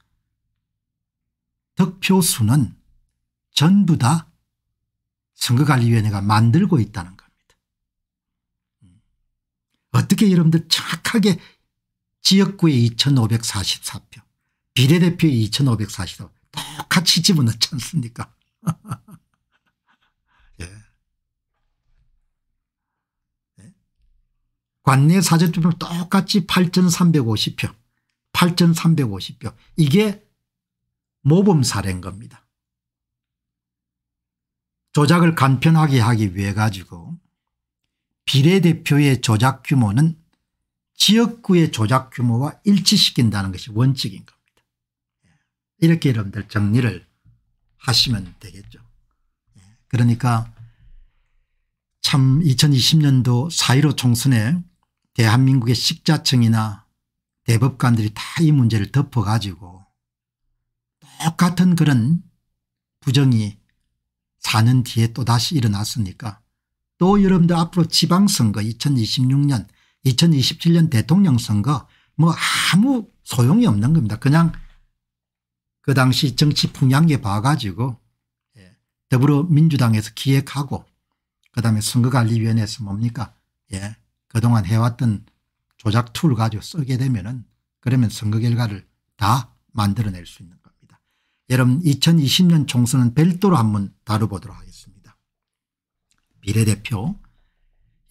득표수는 전부 다 선거관리위원회가 만들고 있다는 겁니다. 어떻게 여러분들 정확하게 지역구에 2544표 비례대표의 2540석 똑같이 집어넣지 않습니까 예. 예. 관내 사전투표 똑같이 8350표 8350표 이게 모범 사례인 겁니다. 조작을 간편하게 하기 위해 가지고 비례대표의 조작 규모는 지역구의 조작 규모와 일치시킨다는 것이 원칙인 겁니다. 이렇게 여러분들 정리를 하시면 되겠죠. 예, 그러니까 참 2020년도 4.15 총선에 대한민국의 식자층이나 대법관들이 다 이 문제를 덮어가지고 똑같은 그런 부정이 4년 뒤에 또다시 일어났으니까 또 여러분들 앞으로 지방선거 2026년 2027년 대통령 선거 뭐 아무 소용이 없는 겁니다. 그냥 그 당시 정치 풍향계 봐가지고 예, 더불어민주당에서 기획하고 그다음에 선거관리위원회에서 뭡니까 예 그동안 해왔던 조작 툴 가지고 쓰게 되면은 그러면 선거 결과를 다 만들어낼 수 있는 겁니다. 여러분 2020년 총선은 별도로 한번 다뤄보도록 하겠습니다. 비례대표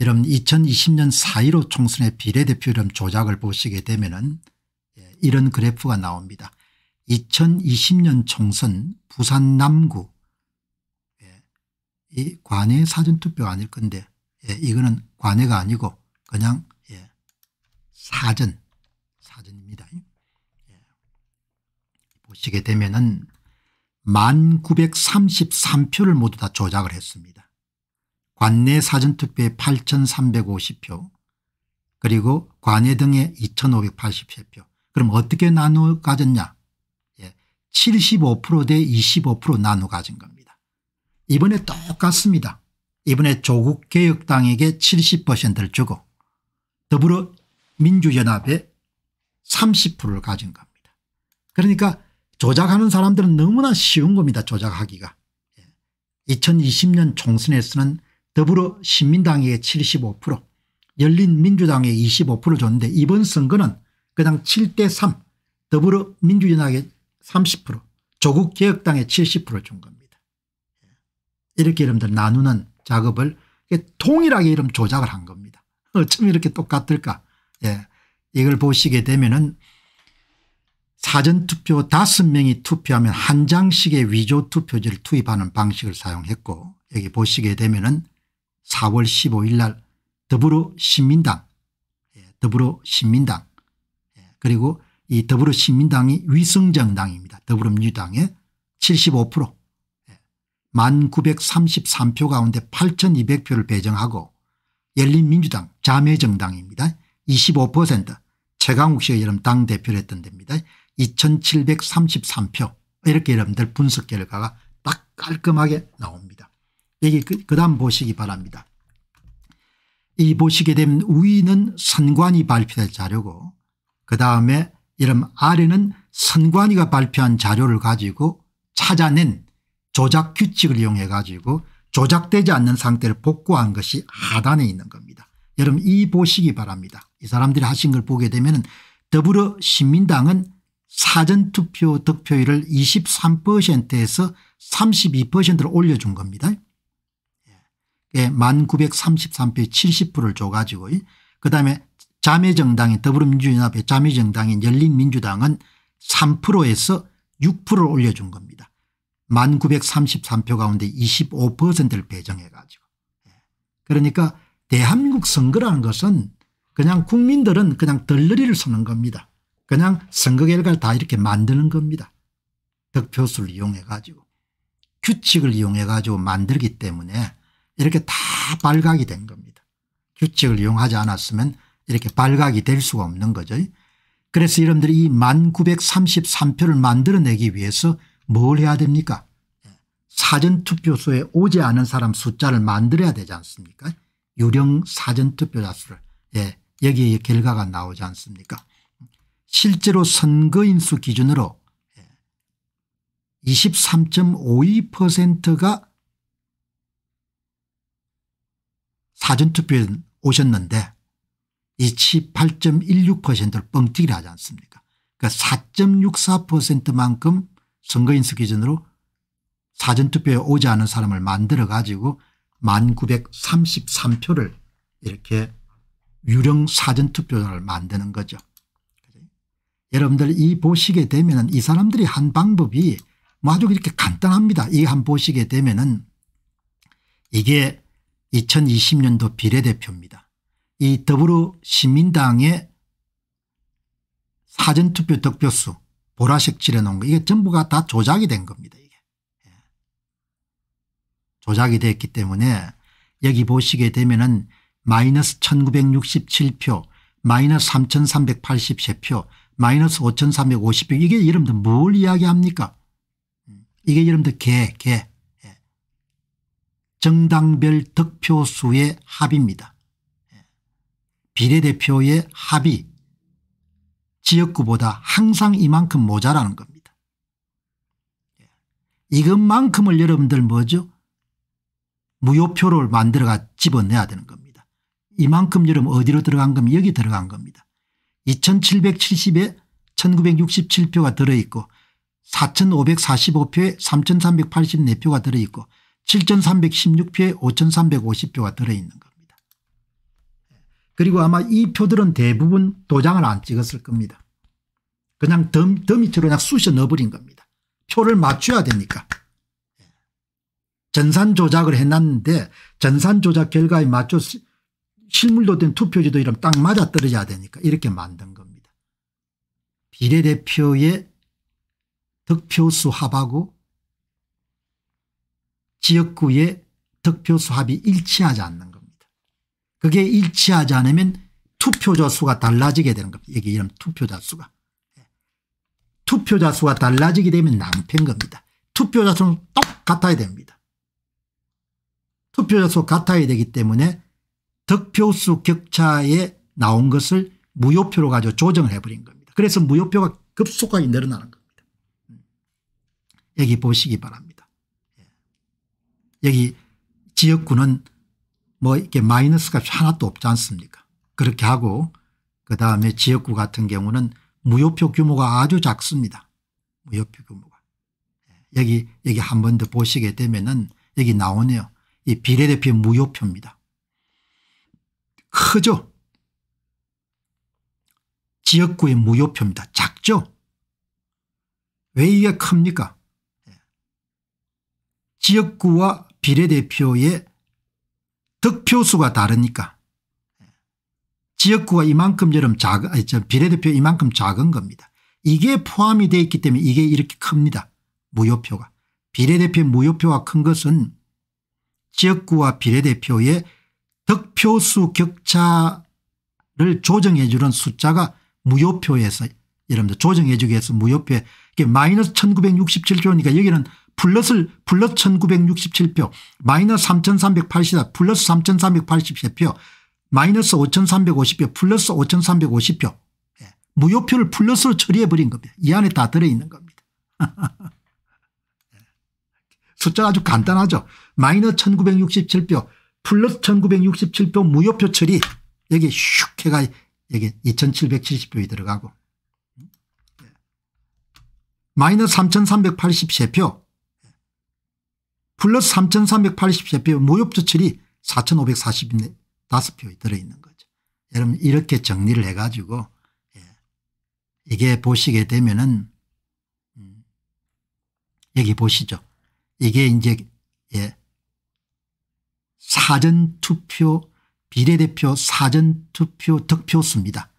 여러분 2020년 4.15 총선의 비례대표 이 조작을 보시게 되면은 예, 이런 그래프가 나옵니다. 2020년 총선 부산 남구 예. 이 관외 사전투표가 아닐 건데 예, 이거는 관외가 아니고 그냥 예, 사전 사전입니다. 예. 보시게 되면은 1933표를 모두 다 조작을 했습니다. 관내 사전투표에 8350표 그리고 관외 등에 2583표 그럼 어떻게 나누어가졌냐 75%대 25%나눠 가진 겁니다. 이번에 똑같습니다. 이번에 조국 개혁당에게 70%를 주고 더불어 민주연합에 30%를 가진 겁니다. 그러니까 조작하는 사람들은 너무나 쉬운 겁니다. 조작하기가. 2020년 예. 총선에서는 더불어 신민당에게 75% 열린민주당에 25% 줬는데 이번 선거는 그냥 7대3 더불어 민주연합에 30% 조국 개혁당에 70%준 겁니다. 이렇게 이름들 나누는 작업을 통일하게 이름 조작을 한 겁니다. 어쩜 이렇게 똑같을까 예. 이걸 보시게 되면은 사전투표 5명이 투표하면 한 장씩의 위조투표지를 투입하는 방식을 사용했고 여기 보시게 되면은 4월 15일 날 더불어시민당 예, 더불어시민당 예, 그리고 이 더불어시민당이 위성정당입니다. 더불어민주당의 75% 1933표 예. 가운데 8200표를 배정하고 열린민주당 자매정당입니다. 25% 최강욱 씨가 여름 당대표를 했던 데입니다. 2733표 이렇게 여러분들 분석 결과가 딱 깔끔하게 나옵니다. 여기 그 다음 보시기 바랍니다. 이 보시게 되면 우위는 선관위 발표된 자료고 그 다음에 이름 아래는 선관위가 발표한 자료를 가지고 찾아낸 조작 규칙을 이용해 가지고 조작되지 않는 상태를 복구한 것이 하단에 있는 겁니다. 여러분 이 보시기 바랍니다. 이 사람들이 하신 걸 보게 되면 더불어 시민당은 사전투표 득표율을 23%에서 32%로 올려준 겁니다. 예, 1933표의 70%를 줘가지고 그 다음에 자매정당인 더불어민주연합의 자매정당인 열린민주당은 3%에서 6%를 올려준 겁니다. 1933표 가운데 25%를 배정해 가지고 예. 그러니까 대한민국 선거라는 것은 그냥 국민들은 그냥 덜러리를 서는 겁니다. 그냥 선거 결과를 다 이렇게 만드는 겁니다. 득표수를 이용해 가지고 규칙을 이용해 가지고 만들기 때문에 이렇게 다 발각이 된 겁니다. 규칙을 이용하지 않았으면 이렇게 발각이 될 수가 없는 거죠. 그래서 여러분들이 이 1933표를 만들어내기 위해서 뭘 해야 됩니까 사전투표소에 오지 않은 사람 숫자를 만들어야 되지 않습니까 유령 사전투표자 수를 예, 여기에 결과가 나오지 않습니까 실제로 선거인수 기준으로 23.52%가 예, 사전투표에 오셨는데 28.16%를 뻥튀기를 하지 않습니까 그러니까 4.64%만큼 선거인수 기준으로 사전투표에 오지 않은 사람을 만들어 가지고 1933표를 이렇게 유령 사전투표를 만드는 거죠. 여러분들 이 보시게 되면 이 사람들이 한 방법이 뭐 아주 이렇게 간단합니다. 이한 보시게 되면 은 이게 2020년도 비례대표입니다. 이 더불어시민당의 사전투표 득표수 보라색 칠해놓은 거 이게 전부가 다 조작이 된 겁니다. 이게 예. 조작이 됐기 때문에 여기 보시게 되면은 마이너스 1967표 마이너스 3383표 마이너스 5350표 이게 여러분들 뭘 이야기합니까 이게 여러분들 개개 예. 정당별 득표수의 합입니다. 비례대표의 합이 지역구보다 항상 이만큼 모자라는 겁니다. 예. 이것만큼을 여러분들 뭐죠? 무효표를 만들어가 집어내야 되는 겁니다. 이만큼 여러분 어디로 들어간 겁니까? 여기 들어간 겁니다. 2770에 1967표가 들어있고 4545표에 3384표가 들어있고 7316표에 5350표가 들어있는 것. 그리고 아마 이 표들은 대부분 도장을 안 찍었을 겁니다. 그냥 덤, 덤이처럼 그냥 쑤셔 넣어버린 겁니다. 표를 맞춰야 되니까. 전산 조작을 해놨는데 전산 조작 결과에 맞춰 실물도 된 투표지도 이름 딱 맞아떨어져야 되니까 이렇게 만든 겁니다. 비례대표의 득표수 합하고 지역구의 득표수 합이 일치하지 않는 그게 일치하지 않으면 투표자 수가 달라지게 되는 겁니다. 여기 이름 투표자 수가. 예. 투표자 수가 달라지게 되면 낭패인 겁니다. 투표자 수는 똑같아야 됩니다. 투표자 수 같아야 되기 때문에 득표수 격차에 나온 것을 무효표로 가지고 조정을 해버린 겁니다. 그래서 무효표가 급속하게 늘어나는 겁니다. 음. 여기 보시기 바랍니다. 예. 여기 지역구는 뭐 이렇게 마이너스 값이 하나도 없지 않습니까 그렇게 하고 그다음에 지역구 같은 경우는 무효표 규모가 아주 작습니다. 무효표 규모가. 예, 여기 여기 한 번 더 보시게 되면은 여기 나오네요. 이 비례대표 무효표입니다. 크죠? 지역구의 무효표입니다. 작죠? 왜 이게 큽니까? 예. 지역구와 비례대표의 득표수가 다르니까 지역구가 이만큼 여름 작은 비례대표 이만큼 작은 겁니다. 이게 포함이 되어 있기 때문에 이게 이렇게 큽니다. 무효표가. 비례대표 무효표가 큰 것은 지역구와 비례대표의 득표수 격차를 조정해 주는 숫자가 무효표에서 여러분들 조정해 주기 위해서 무효표에 마이너스 1967조니까 여기는 플러스 플러스 1967표 마이너스 3380 플러스 3383표 마이너스 5350표 플러스 5350표 예. 무효표를 플러스로 처리해버린 겁니다. 이 안에 다 들어있는 겁니다. 예, 숫자가 아주 간단하죠. 마이너스 1967표 플러스 1967표 무효표 처리 여기 슉 해가 여기 2770표에 들어가고 예, 마이너스 3383표 플러스 3383표 무협조철이 4545표에 들어있는 거죠. 여러분 이렇게 정리를 해가지고 예. 이게 보시게 되면은 음 여기 보시죠. 이게 이제 예. 사전투표 비례대표 사전투표 득표수입니다.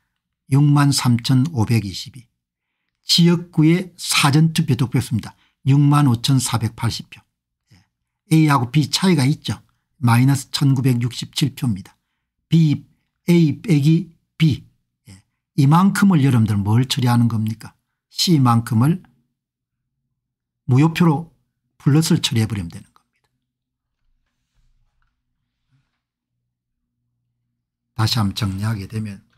63,522 지역구의 사전투표 득표수입니다. 65,480표 A하고 B 차이가 있죠. 마이너스 1967표입니다. B, A 빼기 B. 예. 이만큼을 여러분들 뭘 처리하는 겁니까? C만큼을 무효표로 플러스를 처리해버리면 되는 겁니다. 다시 한번 정리하게 되면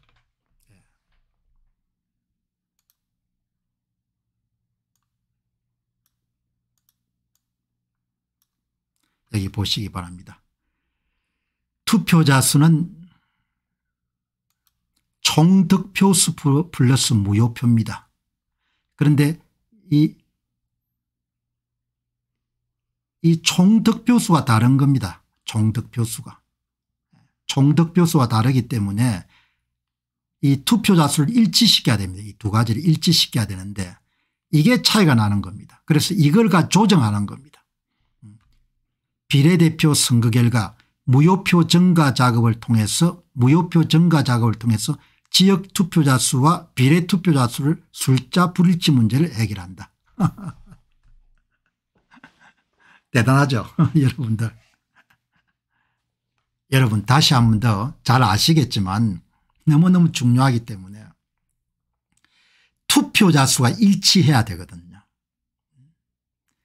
여기 보시기 바랍니다. 투표자 수는 총 득표 수 플러스 무효표입니다. 그런데 이, 이 총득표수와 다른 겁니다. 총득표수가. 총득표수와 다르기 때문에 이 투표자 수를 일치시켜야 됩니다. 이 두 가지를 일치시켜야 되는데 이게 차이가 나는 겁니다. 그래서 이걸 가 조정하는 겁니다. 비례대표 선거 결과 무효표 증가 작업을 통해서 무효표 증가 작업을 통해서 지역 투표자 수와 비례 투표자 수를 숫자 불일치 문제를 해결한다. 대단하죠 여러분들. 여러분 다시 한 번 더 잘 아시겠지만 너무너무 중요하기 때문에 투표자 수가 일치해야 되거든요.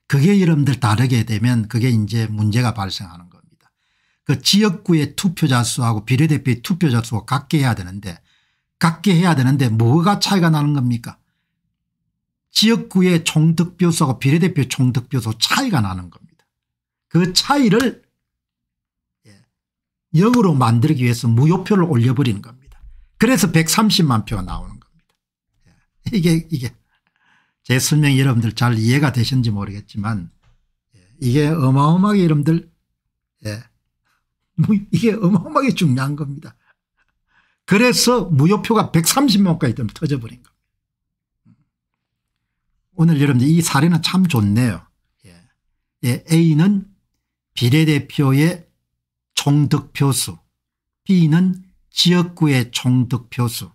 그게 여러분들 다르게 되면 그게 이제 문제가 발생하는 겁니다. 그 지역구의 투표자 수하고 비례대표의 투표자 수가 같게 해야 되는데 같게 해야 되는데 뭐가 차이가 나는 겁니까 지역구의 총득표수하고 비례대표 총득표수 차이가 나는 겁니다. 그 차이를 0으로 예, 만들기 위해서 무효표를 올려버리는 겁니다. 그래서 130만 표가 나오는 겁니다. 예, 이게 이게 제 설명이 여러분들 잘 이해가 되셨는지 모르겠지만 예, 이게 어마어마하게 여러분들 예. 뭐 이게 어마어마하게 중요한 겁니다. 그래서 무효표가 130만까지 원좀 터져버린 겁니다. 오늘 여러분들 이 사례는 참 좋네요. 예. 예. A는 비례대표의 총득표수 B는 지역구의 총득표수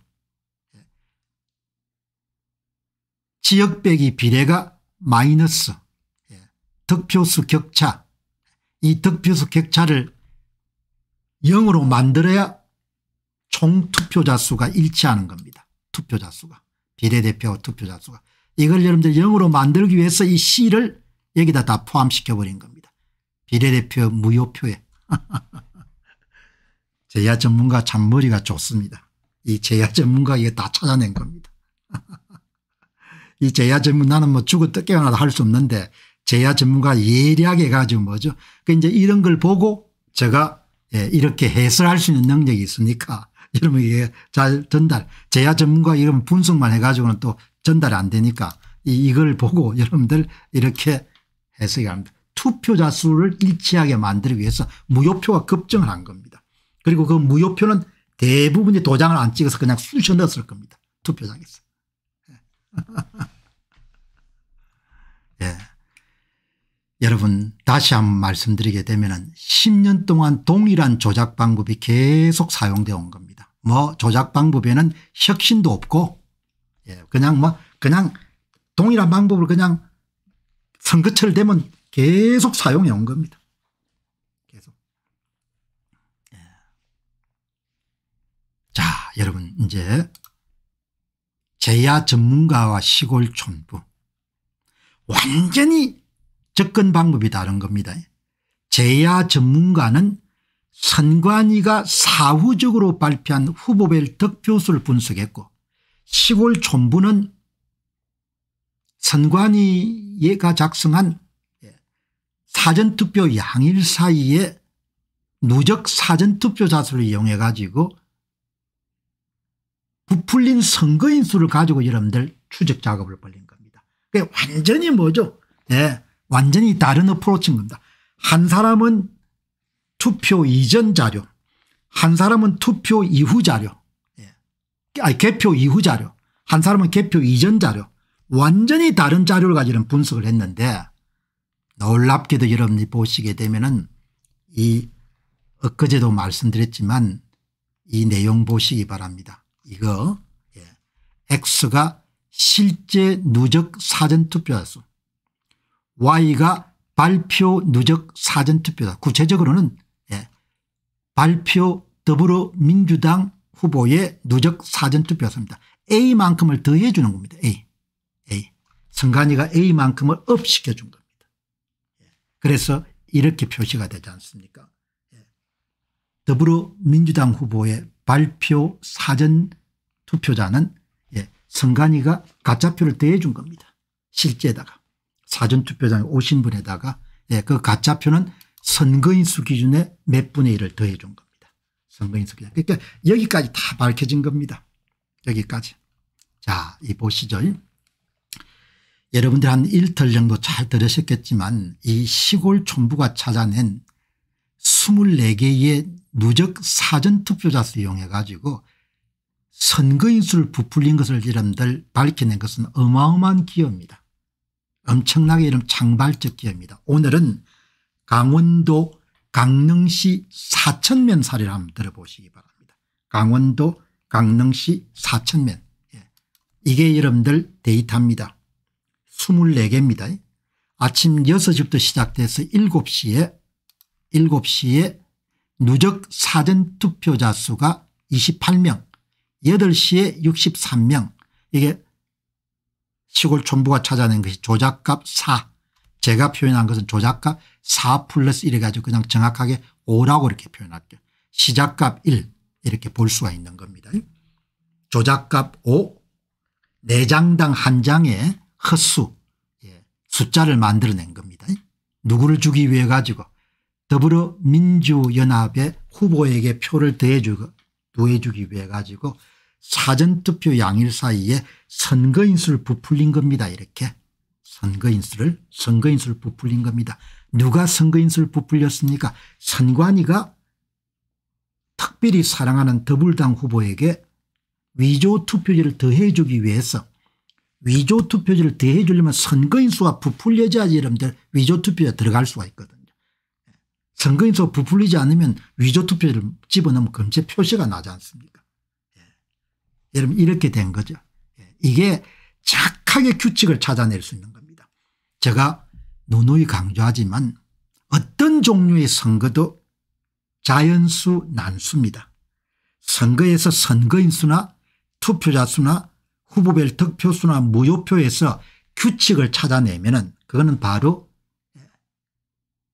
지역 배기 비례가 마이너스 예, 득표수 격차 이 득표수 격차를 0으로 만들어야 총투표자 수가 일치하는 겁니다. 투표자 수가 비례대표 투표자 수가 이걸 여러분들 0으로 만들기 위해서 이 C를 여기다 다 포함시켜버린 겁니다. 비례대표 무효표에 제야 전문가 참 머리가 좋습니다. 이 제야 전문가 이게 다 찾아낸 겁니다. 이 제야 전문가는 뭐 죽었다 깨어나도 할 수 없는데 제야 전문가 예리하게 가지고 뭐죠. 그 이제 이런 걸 보고 제가 예, 이렇게 해설할 수 있는 능력이 있으니까 여러분 이게 잘 전달 제야 전문가 이런 분석만 해가지고는 또 전달이 안 되니까 이, 이걸 보고 여러분들 이렇게 해석이 합니다. 투표자 수를 일치하게 만들기 위해서 무효표가 급증을 한 겁니다. 그리고 그 무효표는 대부분이 도장을 안 찍어서 그냥 쑤셔 넣었을 겁니다. 투표장에서. 예. 여러분 다시 한번 말씀드리게 되면 10년 동안 동일한 조작 방법이 계속 사용되어 온 겁니다. 뭐 조작 방법에는 혁신도 없고 예. 그냥 뭐 그냥 동일한 방법을 그냥 선거철 되면 계속 사용해 온 겁니다. 계속. 예. 자 여러분 이제 제야 전문가와 시골 촌부 완전히 접근 방법이 다른 겁니다. 제야 전문가는 선관위가 사후적으로 발표한 후보별 득표수를 분석했고 시골 촌부는 선관위가 작성한 사전투표 양일 사이에 누적 사전투표 자수를 이용해 가지고 부풀린 선거인 수를 가지고 여러분들 추적 작업을 벌린 겁니다. 그게 완전히 뭐죠? 예, 완전히 다른 어프로치인 겁니다. 한 사람은 투표 이전 자료 한 사람은 투표 이후 자료 예. 아니 개표 이후 자료 한 사람은 개표 이전 자료 완전히 다른 자료를 가지는 분석을 했는데 놀랍게도 여러분이 보시게 되면 은이 엊그제도 말씀드렸지만 이 내용 보시기 바랍니다. 이거 예. x가 실제 누적 사전투표다수 y가 발표 누적 사전투표다. 구체적으로는 예. 발표 더불어민주당 후보의 누적 사전투표였습니다. A만큼을 더해 주는 겁니다. A. A. 선관위가 A만큼을 업 시켜준 겁니다. 예. 그래서 이렇게 표시가 되지 않습니까? 예. 더불어민주당 후보의 발표 사전 투표자는 예, 선관위가 가짜표를 대해준 겁니다. 실제에다가 사전 투표장에 오신 분에다가 예, 그 가짜표는 선거인수 기준에 몇 분의 1을 더해준 겁니다. 선거인수 기준. 그러니까 여기까지 다 밝혀진 겁니다. 여기까지. 자, 이 보시죠. 여러분들 한일틀 정도 잘 들으셨겠지만 이 시골 총부가 찾아낸 24개의 누적 사전투표자 수 이용해 가지고 선거인수를 부풀린 것을 이름들 밝혀낸 것은 어마어마한 기여입니다. 엄청나게 이름 창발적 기여입니다. 오늘은 강원도 강릉시 사천면 사례를 한번 들어보시기 바랍니다. 강원도 강릉시 사천면 예. 이게 여러분들 데이터입니다. 24개입니다. 아침 6시부터 시작돼서 7시에 7시에 누적 사전투표자 수가 28명 8시에 63명 이게 시골 촌부가 찾아낸 것이 조작값 4 제가 표현한 것은 조작값 4 플러스 1 해가지고 그냥 정확하게 5라고 이렇게 표현할게요. 시작값 1 이렇게 볼 수가 있는 겁니다. 조작값 5 4장당 1장의 헛수 예, 숫자를 만들어낸 겁니다. 누구를 주기 위해 가지고 더불어민주연합의 후보에게 표를 더해주고 더해주기 위해 가지고 사전투표 양일 사이에 선거인수를 부풀린 겁니다. 이렇게 선거인수를 선거인수를 부풀린 겁니다. 누가 선거인수를 부풀렸습니까 선관위가 특별히 사랑하는 더불당 후보에게 위조 투표지를 더해주기 위해서 위조 투표지를 더해주려면 선거인수가 부풀려져야지 여러분들 위조 투표에 들어갈 수가 있거든. 선거인수 부풀리지 않으면 위조투표를 집어넣으면 검체 표시가 나지 않습니까 예. 여러분 이렇게 된 거죠. 예. 이게 착하게 규칙을 찾아낼 수 있는 겁니다. 제가 누누이 강조하지만 어떤 종류의 선거도 자연수 난수입니다. 선거에서 선거인수나 투표자수나 후보별 득표수나 무효표에서 규칙을 찾아내면 은 그거는 바로 예,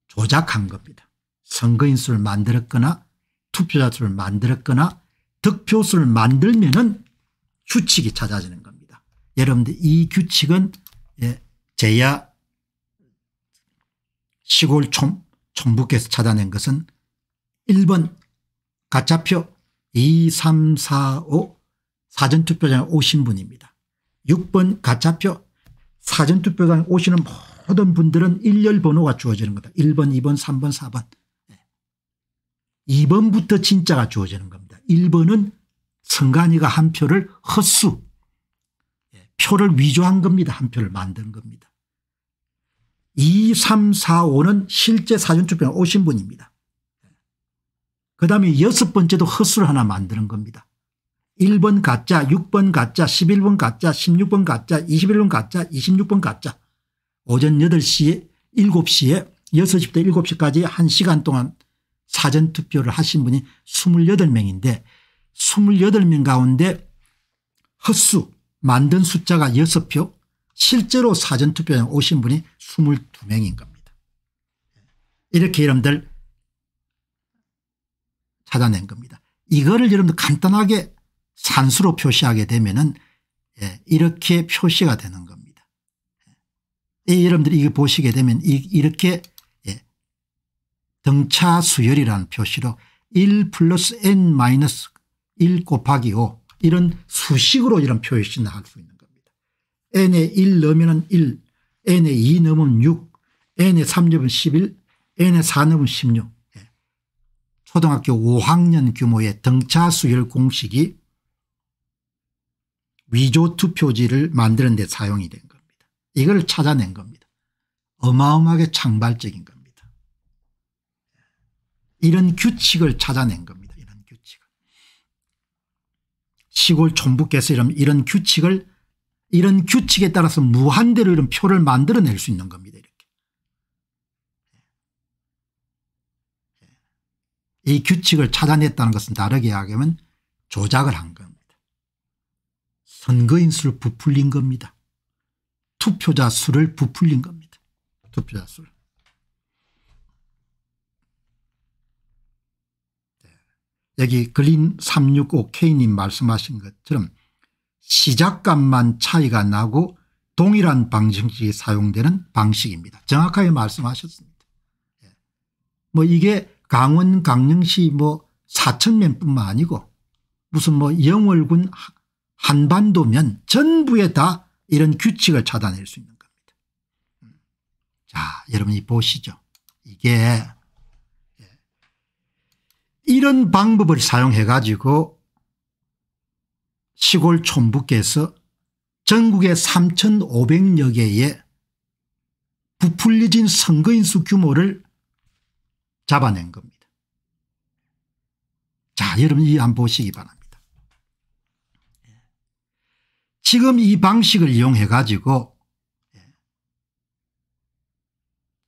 조작한 겁니다. 선거인 수를 만들었거나 투표자 수를 만들었거나 득표 수를 만들면 은 규칙이 찾아지는 겁니다. 여러분들 이 규칙은 예, 제야 시골 촌, 촌부께서 찾아낸 것은 1번 가짜표 2, 3, 4, 5 사전투표장에 오신 분입니다. 6번 가짜표 사전투표장에 오시는 모든 분들은 일렬 번호가 주어지는 거다. 1번, 2번, 3번, 4번. 2번부터 진짜가 주어지는 겁니다. 1번은 선관위가 한 표를 헛수 예, 표를 위조한 겁니다. 한 표를 만든 겁니다. 2, 3, 4, 5는 실제 사전투표에 오신 분입니다. 그 다음에 여섯 번째도 헛수를 하나 만드는 겁니다. 1번 가짜, 6번 가짜, 11번 가짜, 16번 가짜, 21번 가짜, 26번 가짜. 오전 8시에 7시에 6시부터 7시까지 1시간 동안 사전투표를 하신 분이 28명인데 28명 가운데 헛수 만든 숫자가 6표 실제로 사전투표에 오신 분이 22명인 겁니다. 이렇게 여러분들 찾아낸 겁니다. 이거를 여러분들 간단하게 산수로 표시하게 되면은 예, 이렇게 표시가 되는 겁니다. 이 예, 여러분들이 이거 보시게 되면 이, 이렇게 등차 수열이라는 표시로 1 플러스 n 마이너스 1 곱하기 5 이런 수식으로 이런 표시나 할 수 있는 겁니다. n에 1 넣으면 1, n에 2 넣으면 6, n에 3 넣으면 11, n에 4 넣으면 16. 초등학교 5학년 규모의 등차 수열 공식이 위조 투표지를 만드는 데 사용이 된 겁니다. 이걸 찾아낸 겁니다. 어마어마하게 창발적인 겁니다. 이런 규칙을 찾아낸 겁니다. 이런 규칙을. 시골 촌부께서 이런, 이런 규칙을 이런 규칙에 따라서 무한대로 이런 표를 만들어낼 수 있는 겁니다. 이렇게. 예. 예. 이 규칙을 찾아냈다는 것은 다르게 하면 조작을 한 겁니다. 선거인 수를 부풀린 겁니다. 투표자 수를 부풀린 겁니다. 투표자 수를. 여기 글린 365K님 말씀하신 것처럼 시작감만 차이가 나고 동일한 방정식이 사용되는 방식입니다. 정확하게 말씀하셨습니다. 예. 뭐 이게 강원 강릉시 뭐4천면 뿐만 아니고 무슨 뭐 영월군 한반도면 전부에 다 이런 규칙을 찾아낼 수 있는 겁니다. 음. 자 여러분이 보시죠. 이게 이런 방법을 사용해 가지고 시골 촌부께서 전국의 3,500여 개의 부풀려진 선거인수 규모를 잡아낸 겁니다. 자 여러분 이안 보시기 바랍니다. 지금 이 방식을 이용해 가지고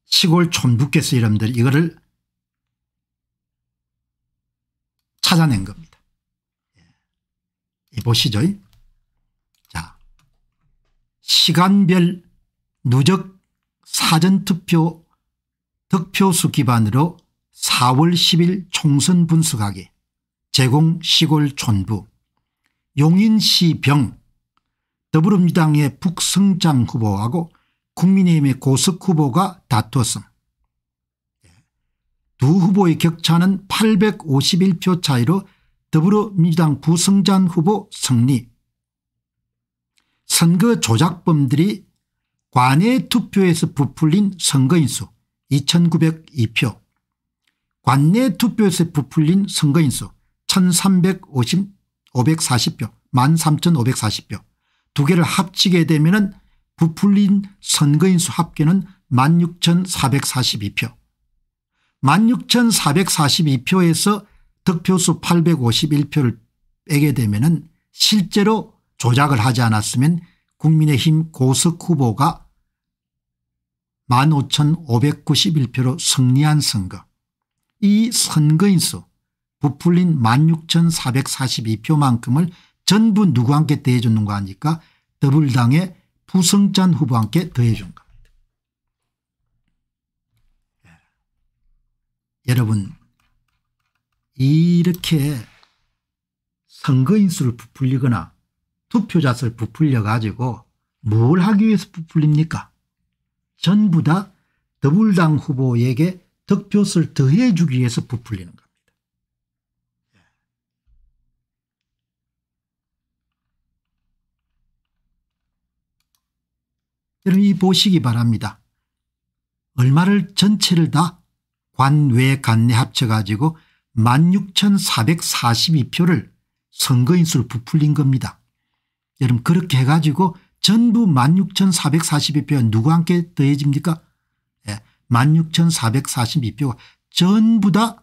시골 촌부께서 여러분들 이거를 찾아낸 겁니다. 예. 보시죠. 자, 시간별 누적 사전투표 득표수 기반으로 4월 10일 총선 분수가기 제공 시골 촌부 용인시 병 더불어민주당의 북성장 후보하고 국민의힘의 고석 후보가 다투었음 두 후보의 격차는 851표 차이로 더불어민주당 부승찬 후보 승리. 선거 조작범들이 관외 투표에서 부풀린 선거인수 2902표 관내 투표에서 부풀린 선거인수 1350, 540표 13540표 두 개를 합치게 되면 은 부풀린 선거인수 합계는 16442표 16,442표에서 득표수 851표를 빼게 되면 은 실제로 조작을 하지 않았으면 국민의힘 고석 후보가 15,591표로 승리한 선거 이 선거인수 부풀린 16,442표만큼을 전부 누구한테 대해주는가 하니까 더불당의 부성찬 후보한테 더해준 거 여러분 이렇게 선거인수를 부풀리거나 투표자 수를 부풀려 가지고 뭘 하기 위해서 부풀립니까 전부 다 더불당 후보에게 득표수를 더해 주기 위해서 부풀리는 겁니다. 예. 여러분 이 보시기 바랍니다. 얼마를 전체를 다 관외 간내 합쳐가지고 16,442표를 선거인수로 부풀린 겁니다. 여러분 그렇게 해가지고 전부 16,442표에 누구 함께 더해집니까? 예, 16,442표가 전부 다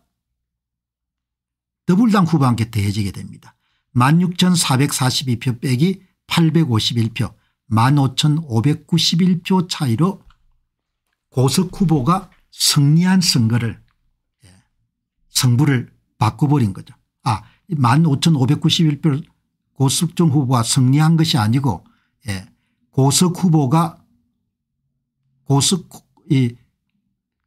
더불당 후보 함께 더해지게 됩니다. 16,442표 빼기 851표 15,591표 차이로 고석 후보가 승리한 선거를 성부를 예. 바꿔버린 거죠. 아 15,591표 고석정 후보가 승리한 것이 아니고 예, 고석 후보가 고석 이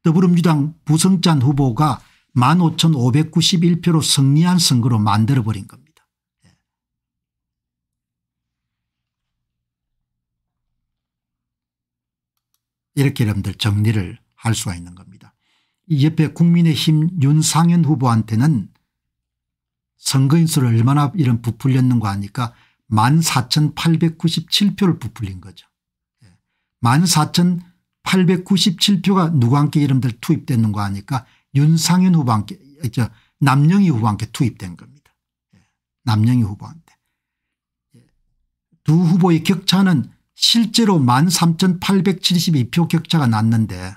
더불어민주당 부성찬 후보가 15,591표로 승리한 선거로 만들어버린 겁니다. 예. 이렇게 여러분들 정리를 할 수가 있는 겁니다. 이 옆에 국민의힘 윤상현 후보한테는 선거인수를 얼마나 이런 부풀렸는가 하니까 14,897표를 부풀린 거죠. 14,897표가 예. 누구한테 이름들 투입됐는가 하니까 윤상현 후보한테 아, 저 남영희 후보한테 투입된 겁니다. 예. 남영희 후보한테. 예. 두 후보의 격차는 실제로 13,872표 격차가 났는데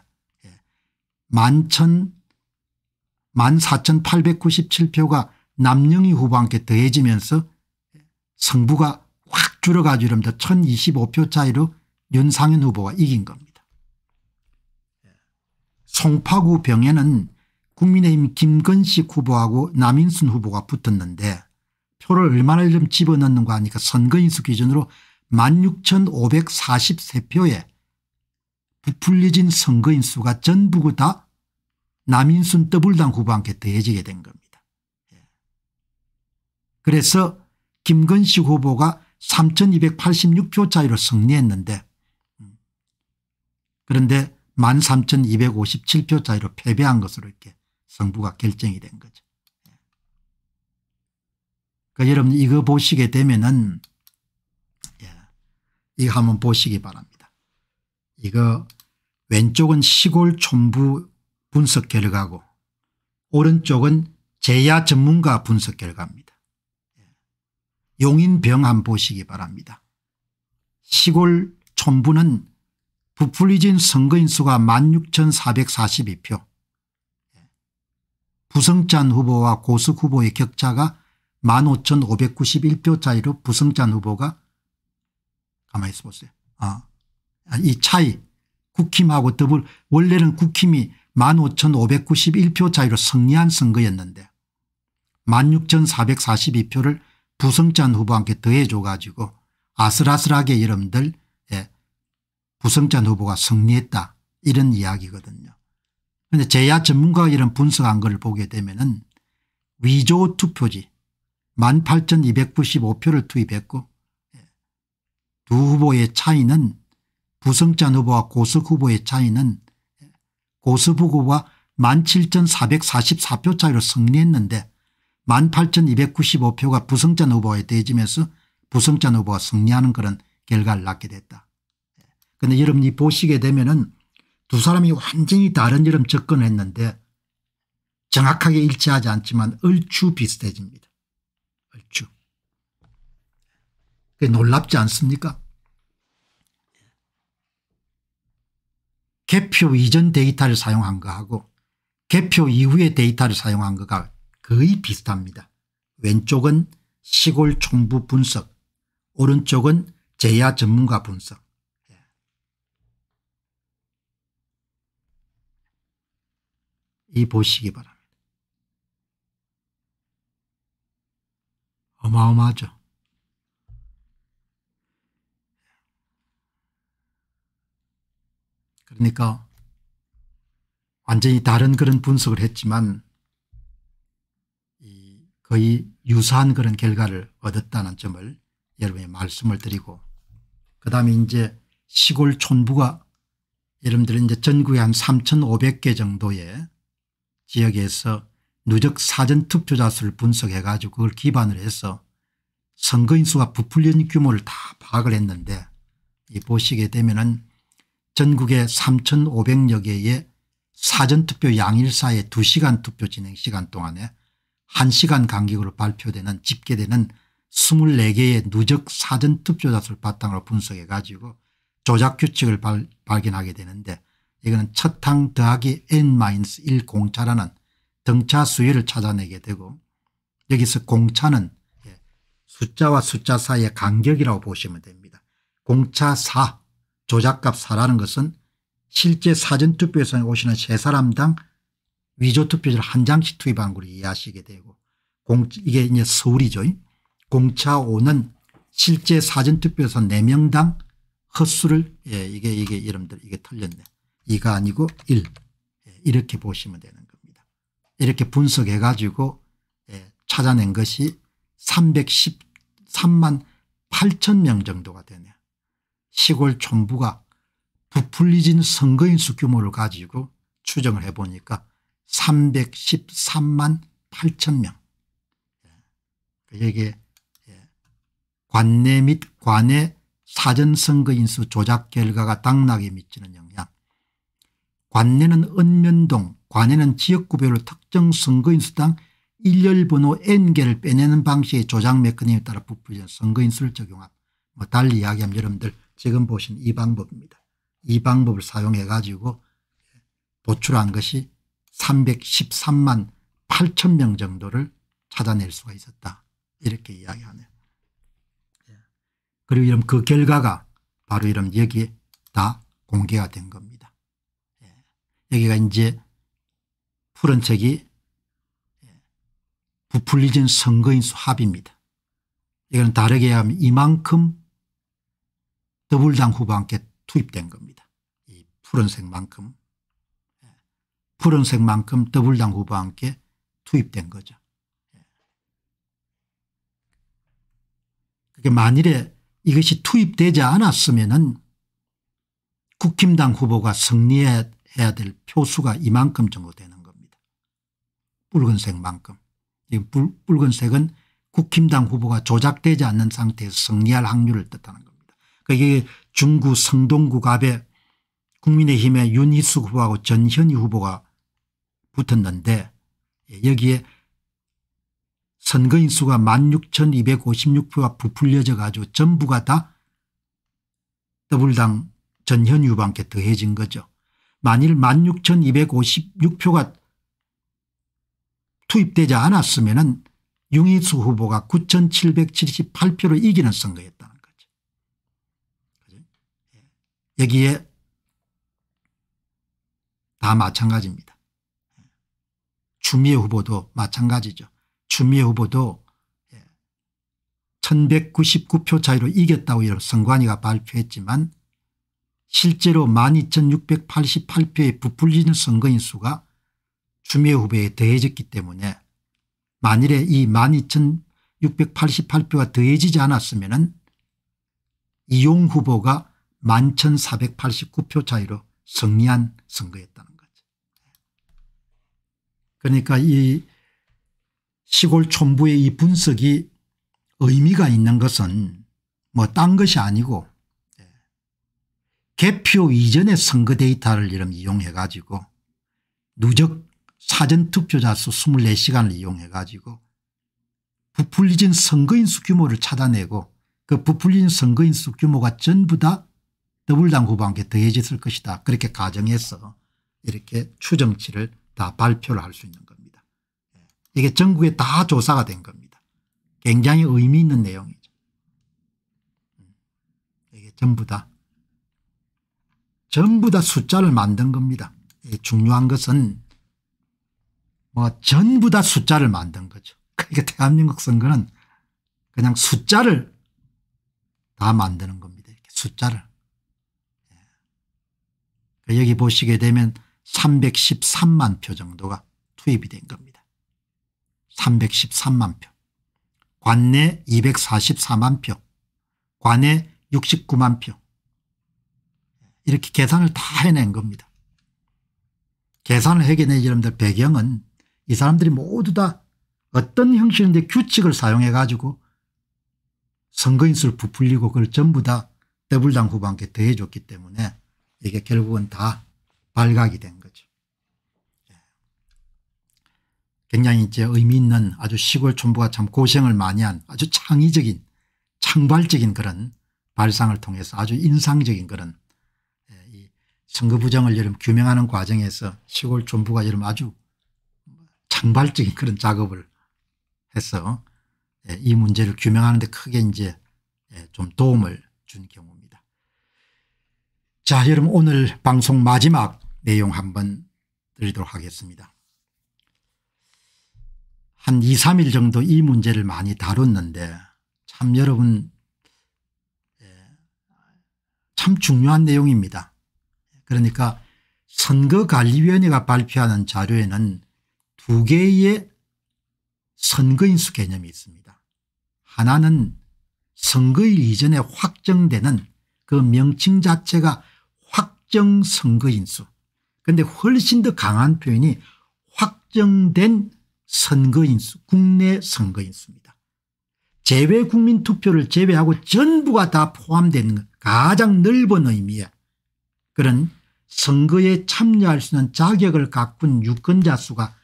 14,897표가 남영희 후보한테 더해지면서 성부가 확 줄어가지고 이럽니다. 1025표 차이로 윤상현 후보가 이긴 겁니다. 송파구 병에는 국민의힘 김건식 후보하고 남인순 후보가 붙었는데 표를 얼마나 좀집어넣는거 하니까 선거인수 기준으로 16,543표에 부풀려진 선거인수가 전부다 남인순 더불당 후보한테 더해지게 된 겁니다. 예. 그래서 김건식 후보가 3286표 차이로 승리했는데 음, 그런데 13,257표 차이로 패배한 것으로 이렇게 성부가 결정이 된 거죠. 예. 그 그러니까 여러분 이거 보시게 되면은 예, 이거 한번 보시기 바랍니다. 이거 왼쪽은 시골 촌부 분석 결과고 오른쪽은 제야 전문가 분석 결과입니다. 용인병 한 보시기 바랍니다. 시골 촌부는 부풀리진 선거인수가 16,442표 부성찬 후보와 고숙 후보의 격차가 15,591표 차이로 부성찬 후보가 가만히 있어 보세요. 아, 이 차이 국힘하고 더불 원래는 국힘이 15,591표 차이로 승리한 선거였는데 16,442표를 부성찬 후보한테 더해줘 가지고 아슬아슬하게 여러분들 예, 부성찬 후보가 승리했다 이런 이야기거든요. 그런데 제야 전문가가 이런 분석한 걸 보게 되면 은 위조 투표지 18,295표를 투입했고 예, 두 후보의 차이는 부성찬 후보와 고석 후보의 차이는 고스부구가 17,444표 차로 이 승리했는데 18,295표가 부승찬 후보에 대지면서 부승찬 후보가 승리하는 그런 결과를 낳게 됐다. 그런데 여러분이 보시게 되면 은두 사람이 완전히 다른 여름 접근했는데 정확하게 일치하지 않지만 얼추 비슷해집니다. 얼추. 그게 놀랍지 않습니까 개표 이전 데이터를 사용한 거하고 개표 이후의 데이터를 사용한 거가 거의 비슷합니다. 왼쪽은 시골 총부 분석 오른쪽은 제야 전문가 분석 예. 이 보시기 바랍니다. 어마어마하죠. 그러니까 완전히 다른 그런 분석을 했지만 거의 유사한 그런 결과를 얻었다는 점을 여러분의 말씀을 드리고 그 다음에 이제 시골 촌부가 여러분들은 이제 전국에 한 3,500개 정도의 지역에서 누적 사전 투표자 수를 분석해 가지고 그걸 기반으로 해서 선거인 수가 부풀린 규모를 다 파악을 했는데 이 보시게 되면은 전국의 3,500여 개의 사전투표 양일사의 2시간 투표 진행 시간 동안에 1시간 간격으로 발표되는 집계되는 24개의 누적 사전투표자 수를 바탕으로 분석해 가지고 조작 규칙을 발, 견하게 되는데 이거는 첫 항 더하기 n-1 공차라는 등차 수위를 찾아내게 되고 여기서 공차는 예, 숫자와 숫자 사이의 간격이라고 보시면 됩니다. 공차 4 조작값 4라는 것은 실제 사전투표에서 오시는 세 사람당 위조투표지를 한 장씩 투입한 걸로 이해하시게 되고 공 이게 이제 서울이죠. 공차 5는 실제 사전투표에서 4명당 헛수를 예, 이게 이게 여러분들 이게 틀렸네. 2가 아니고 1 예, 이렇게 보시면 되는 겁니다. 이렇게 분석해 가지고 예, 찾아낸 것이 313만 8천 명 정도가 되네요. 시골 촌부가 부풀리진 선거인수 규모를 가지고 추정을 해보니까 313만 8천 명. 여기 예. 예, 관내 및 관외 사전선거인수 조작 결과가 당락에 미치는 영향. 관내는 읍면동 관내는 지역구별로 특정 선거인수당 일렬번호 N개를 빼내는 방식의 조작 메커니즘에 따라 부풀려 선거인수를 적용한뭐 달리 이야기하면 여러분들 지금 보신 이 방법입니다. 이 방법을 사용해 가지고 보출한 것이 313만 8천 명 정도를 찾아낼 수가 있었다. 이렇게 이야기하네요. 예. 그리고 이런 그 결과가 바로 이런 여기에 다 공개가 된 겁니다. 예. 여기가 이제 푸른 책이 예. 부풀리진 선거인수 합입니다. 이건 다르게 하면 이만큼 더불당 후보한테 투입된 겁니다. 이 푸른색만큼 예. 푸른색만큼 더불당 후보한테 투입된 거죠. 예. 그게 만일에 이것이 투입되지 않았으면은 국힘당 후보가 승리해야 될 표수가 이만큼 정도 되는 겁니다. 붉은색만큼. 이 붉은색은 국힘당 후보가 조작되지 않는 상태에서 승리할 확률을 뜻하는 겁니다. 그게 중구 성동구 갑에 국민의힘의 윤희수 후보하고 전현희 후보가 붙었는데 예, 여기에 선거인 수가 16,256표가 부풀려져 가지고 전부가 다더블당 전현희 후보 함께 더해진 거죠. 만일 16,256표가 투입되지 않았으면 은 윤희수 후보가 9,778표를 이기는 선거였다. 여기에 다 마찬가지입니다. 추미애 후보도 마찬가지죠. 추미애 후보도 1199표 예, 차이로 이겼다고 선관위가 발표했지만 실제로 12,688표에 부풀리는 선거인 수가 추미애 후보에 더해졌기 때문에 만일에 이 12,688표가 더해지지 않았으면 이용 후보가 11,489표 차이로 승리한 선거였다는 거죠. 그러니까 이 시골 촌부의 이 분석이 의미가 있는 것은 뭐 딴 것이 아니고 예, 개표 이전의 선거 데이터를 이런 이용해 가지고 누적 사전투표자 수 24시간을 이용해 가지고 부풀리진 선거인수 규모를 찾아내고 그 부풀린 선거인수 규모가 전부 다 더불당 후보한테 더해졌을 것이다. 그렇게 가정해서 이렇게 추정치를 다 발표를 할 수 있는 겁니다. 예. 이게 전국에 다 조사가 된 겁니다. 굉장히 의미 있는 내용이죠. 음. 이게 전부 다 전부 다 숫자를 만든 겁니다. 중요한 것은 뭐 전부 다 숫자를 만든 거죠. 그러니까 대한민국 선거는 그냥 숫자를 다 만드는 겁니다. 숫자를. 여기 보시게 되면 313만 표 정도가 투입이 된 겁니다. 313만 표. 관내 244만 표. 관내 69만 표. 이렇게 계산을 다 해낸 겁니다. 계산을 해낸 여러분들 배경은 이 사람들이 모두 다 어떤 형식인데 규칙을 사용해 가지고 선거인수를 부풀리고 그걸 전부 다 더블당 후보한테 더해줬기 때문에 이게 결국은 다 발각이 된 거죠. 예. 굉장히 이제 의미 있는 아주 시골 촌부가 참 고생을 많이 한 아주 창의적인 창발적인 그런 발상을 통해서 아주 인상적인 그런 예, 선거 부정을 여름 규명하는 과정에서 시골 촌부가 여름 아주 창발적인 그런 작업을 해서 예, 이 문제를 규명하는데 크게 이제 좀 도움을 준 경우입니다. 자 여러분 오늘 방송 마지막 내용 한번 드리도록 하겠습니다. 한 2, 3일 정도 이 문제를 많이 다뤘는데 참 여러분 예, 참 중요한 내용입니다. 그러니까 선거관리위원회가 발표하는 자료에는 두 개의 선거인수 개념이 있습니다. 하나는 선거일 이전에 확정되는 그 명칭 자체가 확정 선거인수 그런데 훨씬 더 강한 표현이 확정된 선거인수 국내 선거인수입니다. 제외 국민 투표를 제외하고 전부가 다 포함되는 가장 넓은 의미의 그런 선거에 참여할 수 있는 자격을 가꾼 유권자 수가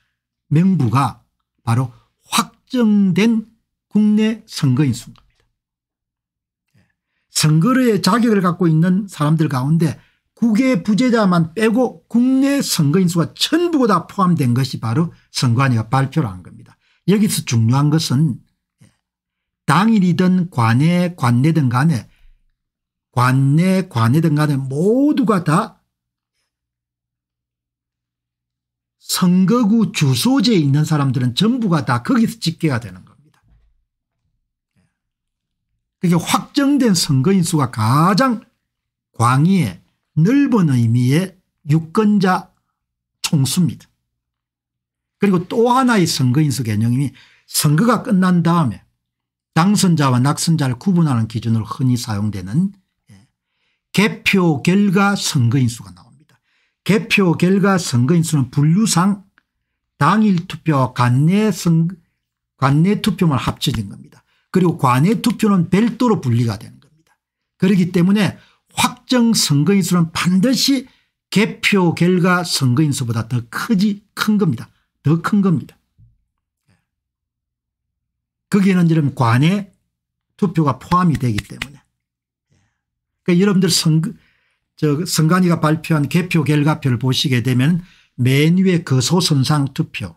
명부가 바로 확정된 국내 선거인수입니다. 예. 선거의 자격을 갖고 있는 사람들 가운데 국외 부재자만 빼고 국내 선거인수가 전부다 포함된 것이 바로 선관위가 발표를 한 겁니다. 여기서 중요한 것은 당일이든 관내 관내든 간에 관내 관내든 간에 모두가 다 선거구 주소지에 있는 사람들은 전부가 다 거기서 집계가 되는 겁니다. 그게 확정된 선거인수가 가장 광의에 넓은 의미의 유권자 총수입니다. 그리고 또 하나의 선거인수 개념이 선거가 끝난 다음에 당선자와 낙선자를 구분하는 기준으로 흔히 사용되는 예, 개표 결과 선거인수가 나옵니다. 개표 결과 선거인수는 분류상 당일 투표와 관내 선 관내 투표만 합쳐진 겁니다. 그리고 관내 투표는 별도로 분리가 되는 겁니다. 그렇기 때문에 특정 선거인수는 반드시 개표 결과 선거인수보다 더 크지 큰 겁니다. 더 큰 겁니다. 거기는여러 관에 투표가 포함이 되기 때문에 그러니까 여러분들 선거 저 선관위가 발표한 개표 결과표를 보시게 되면 맨 위에 거소선상 그 투표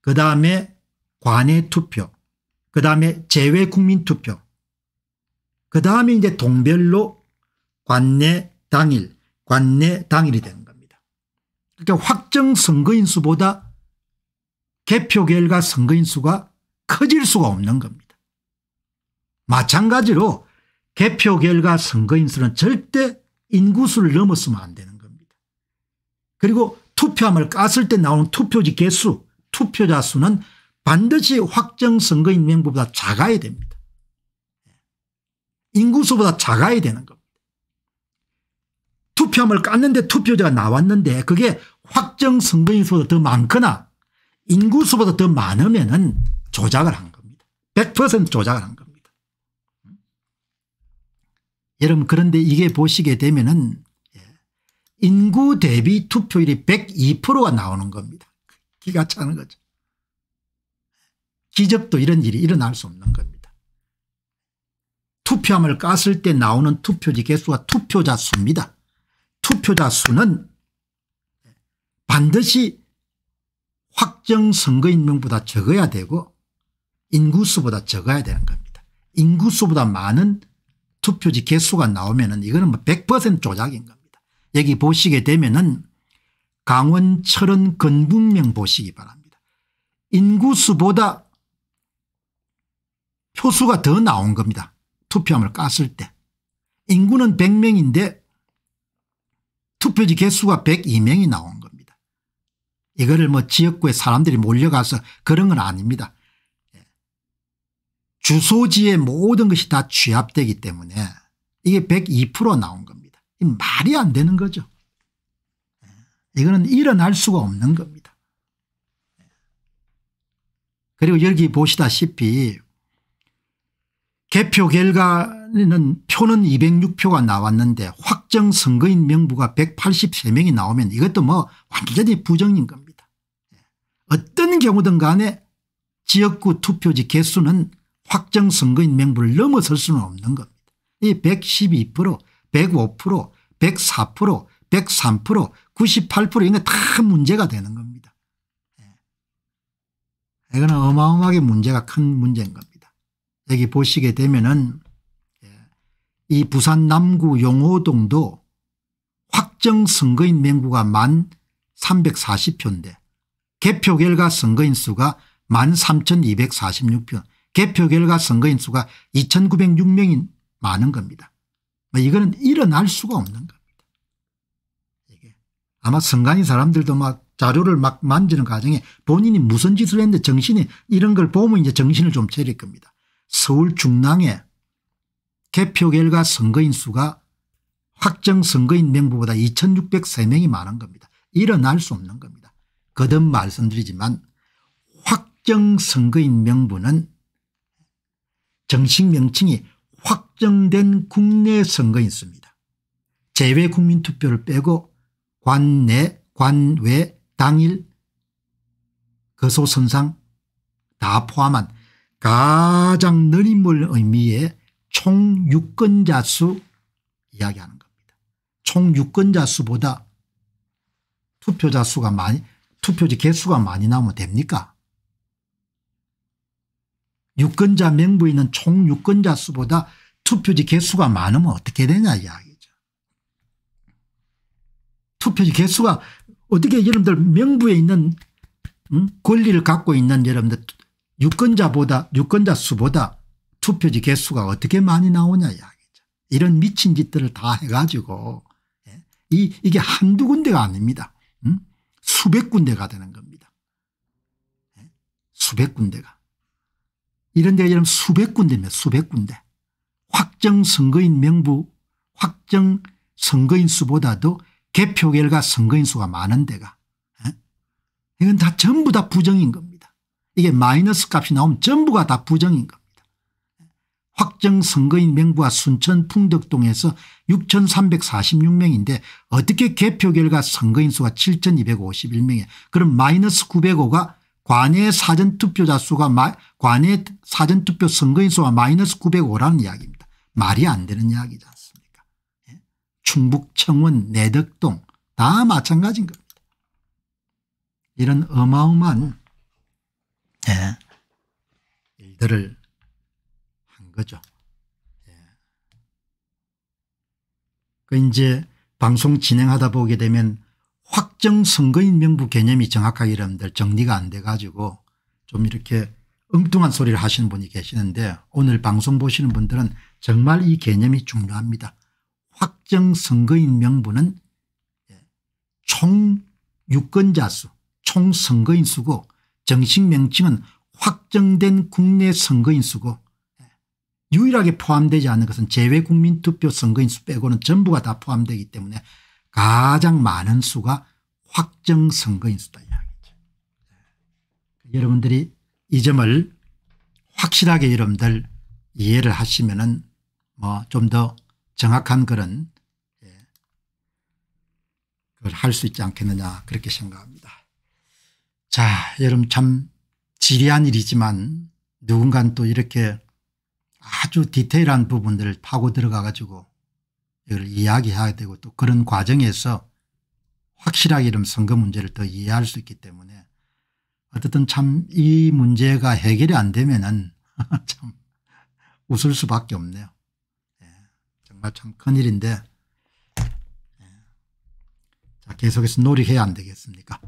그다음에 관외 투표 그다음에 재외국민 투표 그다음에 이제 동별로 관내 당일 관내 당일이 되는 겁니다. 그러니까 확정 선거인 수보다 개표 결과 선거인 수가 커질 수가 없는 겁니다. 마찬가지로 개표 결과 선거인 수는 절대 인구수를 넘었으면 안 되는 겁니다. 그리고 투표함을 깠을 때 나오는 투표지 개수 투표자 수는 반드시 확정 선거인 명부보다 작아야 됩니다. 인구수보다 작아야 되는 겁니다. 투표함을 깠는데 투표자가 나왔는데 그게 확정 선거인수보다 더 많거나 인구수보다 더 많으면 은 조작을 한 겁니다. 100% 조작을 한 겁니다. 예. 여러분 그런데 이게 보시게 되면 은 예, 인구 대비 투표율이 102%가 나오는 겁니다. 기가 차는 거죠. 기적도 이런 일이 일어날 수 없는 겁니다. 투표함을 깠을 때 나오는 투표지 개수가 투표자 수입니다. 투표자 수는 반드시 확정 선거인명보다 적어야 되고 인구수보다 적어야 되는 겁니다. 인구수보다 많은 투표지 개수가 나오면 은 이거는 뭐100% 조작인 겁니다. 여기 보시게 되면 은 강원 철원 건북명 보시기 바랍니다. 인구수보다 표수가 더 나온 겁니다. 투표함을 깠을 때. 인구는 100명인데 투표지 개수가 102명이 나온 겁니다. 이거를 뭐 지역구에 사람들이 몰려가서 그런 건 아닙니다. 예. 주소지의 모든 것이 다 취합되기 때문에 이게 102% 나온 겁니다. 말이 안 되는 거죠. 예. 이거는 일어날 수가 없는 겁니다. 예. 그리고 여기 보시다시피 개표 결과는 표는 206표가 나왔는데 확 특정 선거인 명부가 183명이 나오면 이것도 뭐 완전히 부정인 겁니다. 예. 어떤 경우든 간에 지역구 투표지 개수는 확정 선거인 명부를 넘어설 수는 없는 겁니다. 이 112%, 105%, 104%, 103%, 98%이게다 문제가 되는 겁니다. 예. 이거는 어마어마하게 문제가 큰 문제인 겁니다. 여기 보시게 되면은 이 부산 남구 용호동도 확정 선거인 명부가 만 340표인데 개표 결과 선거인 수가 13,246표 개표 결과 선거인 수가 2,906명이 많은 겁니다. 뭐 이거는 일어날 수가 없는 겁니다. 이게 아마 선관위 사람들도 막 자료를 막 만지는 과정에 본인이 무슨 짓을 했는데 정신이 이런 걸 보면 이제 정신을 좀 차릴 겁니다. 서울 중랑에 개표 결과 선거인 수가 확정 선거인 명부보다 2603명이 많은 겁니다. 일어날 수 없는 겁니다. 거듭 말씀드리지만 확정 선거인 명부는 정식 명칭이 확정된 국내 선거인 수입니다. 제외 국민투표를 빼고 관내 관외 당일 거소선상 다 포함한 가장 느림을 의미의 총 유권자 수 이야기하는 겁니다. 총 유권자 수보다 투표자 수가 많이 투표지 개수가 많이 나오면 됩니까 유권자 명부에 는총 유권자 수보다 투표지 개수가 많으면 어떻게 되냐 이야기죠. 투표지 개수가 어떻게 여러분들 명부에 있는 음? 권리를 갖고 있는 여러분들 유권자보다 유권자 수보다 투표지 개수가 어떻게 많이 나오냐 이야기죠. 이런 미친 짓들을 다 해가지고 예, 이, 이게 한두 군데가 아닙니다. 음? 수백 군데가 되는 겁니다. 예, 수백 군데가. 이런 데가 이러면 수백 군데입니다. 수백 군데. 확정 선거인 명부 확정 선거인 수보다도 개표 결과 선거인 수가 많은 데가. 에? 예? 이건 다 전부 다 부정인 겁니다. 이게 마이너스 값이 나오면 전부가 다 부정인 겁니다. 확정 선거인 명부와 순천 풍덕동에서 6346명인데 어떻게 개표 결과 선거인 수가 7251명이에요. 그럼 마이너스 905가 관외 사전투표자 수가 관외 사전투표 선거인 수가 마이너스 905라는 이야기입니다. 말이 안 되는 이야기지 않습니까 예? 충북 청원 내덕동 다 마찬가지인 겁니다. 이런 어마어마한 예, 일들을 있는 거죠. 예. 그 이제 방송 진행하다 보게 되면 확정 선거인 명부 개념이 정확하게 여러분들 정리가 안 돼 가지고 좀 이렇게 엉뚱한 소리를 하시는 분이 계시는데 오늘 방송 보시는 분들은 정말 이 개념이 중요합니다. 확정 선거인 명부는 예, 총 유권자 수, 총 선거인 수고 정식 명칭은 확정된 국내 선거인 수고 유일하게 포함되지 않는 것은 제외국민투표 선거인 수 빼고는 전부가 다 포함되기 때문에 가장 많은 수가 확정 선거인 수다 이야기죠. 네. 여러분들이 이 점을 확실하게 여러분들 이해를 하시면은 뭐 좀 더 정확한 그런 예, 그걸 할 수 있지 않겠느냐 그렇게 생각합니다. 자 여러분 참 지리한 일이지만 누군간 또 이렇게 아주 디테일한 부분들을 파고 들어가 가지고 이걸 이야기해야 되고 또 그런 과정에서 확실하게 이런 선거 문제를 더 이해할 수 있기 때문에 어쨌든 참 이 문제가 해결이 안 되면은 참 웃을 수밖에 없네요. 예, 정말 참 큰일인데 예. 자 계속해서 노력해야 안 되겠습니까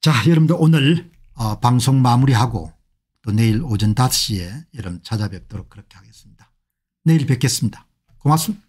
자 여러분들 오늘 어, 방송 마무리하고 또 내일 오전 5시에 여러분 찾아뵙도록 그렇게 하겠습니다. 내일 뵙겠습니다. 고맙습니다.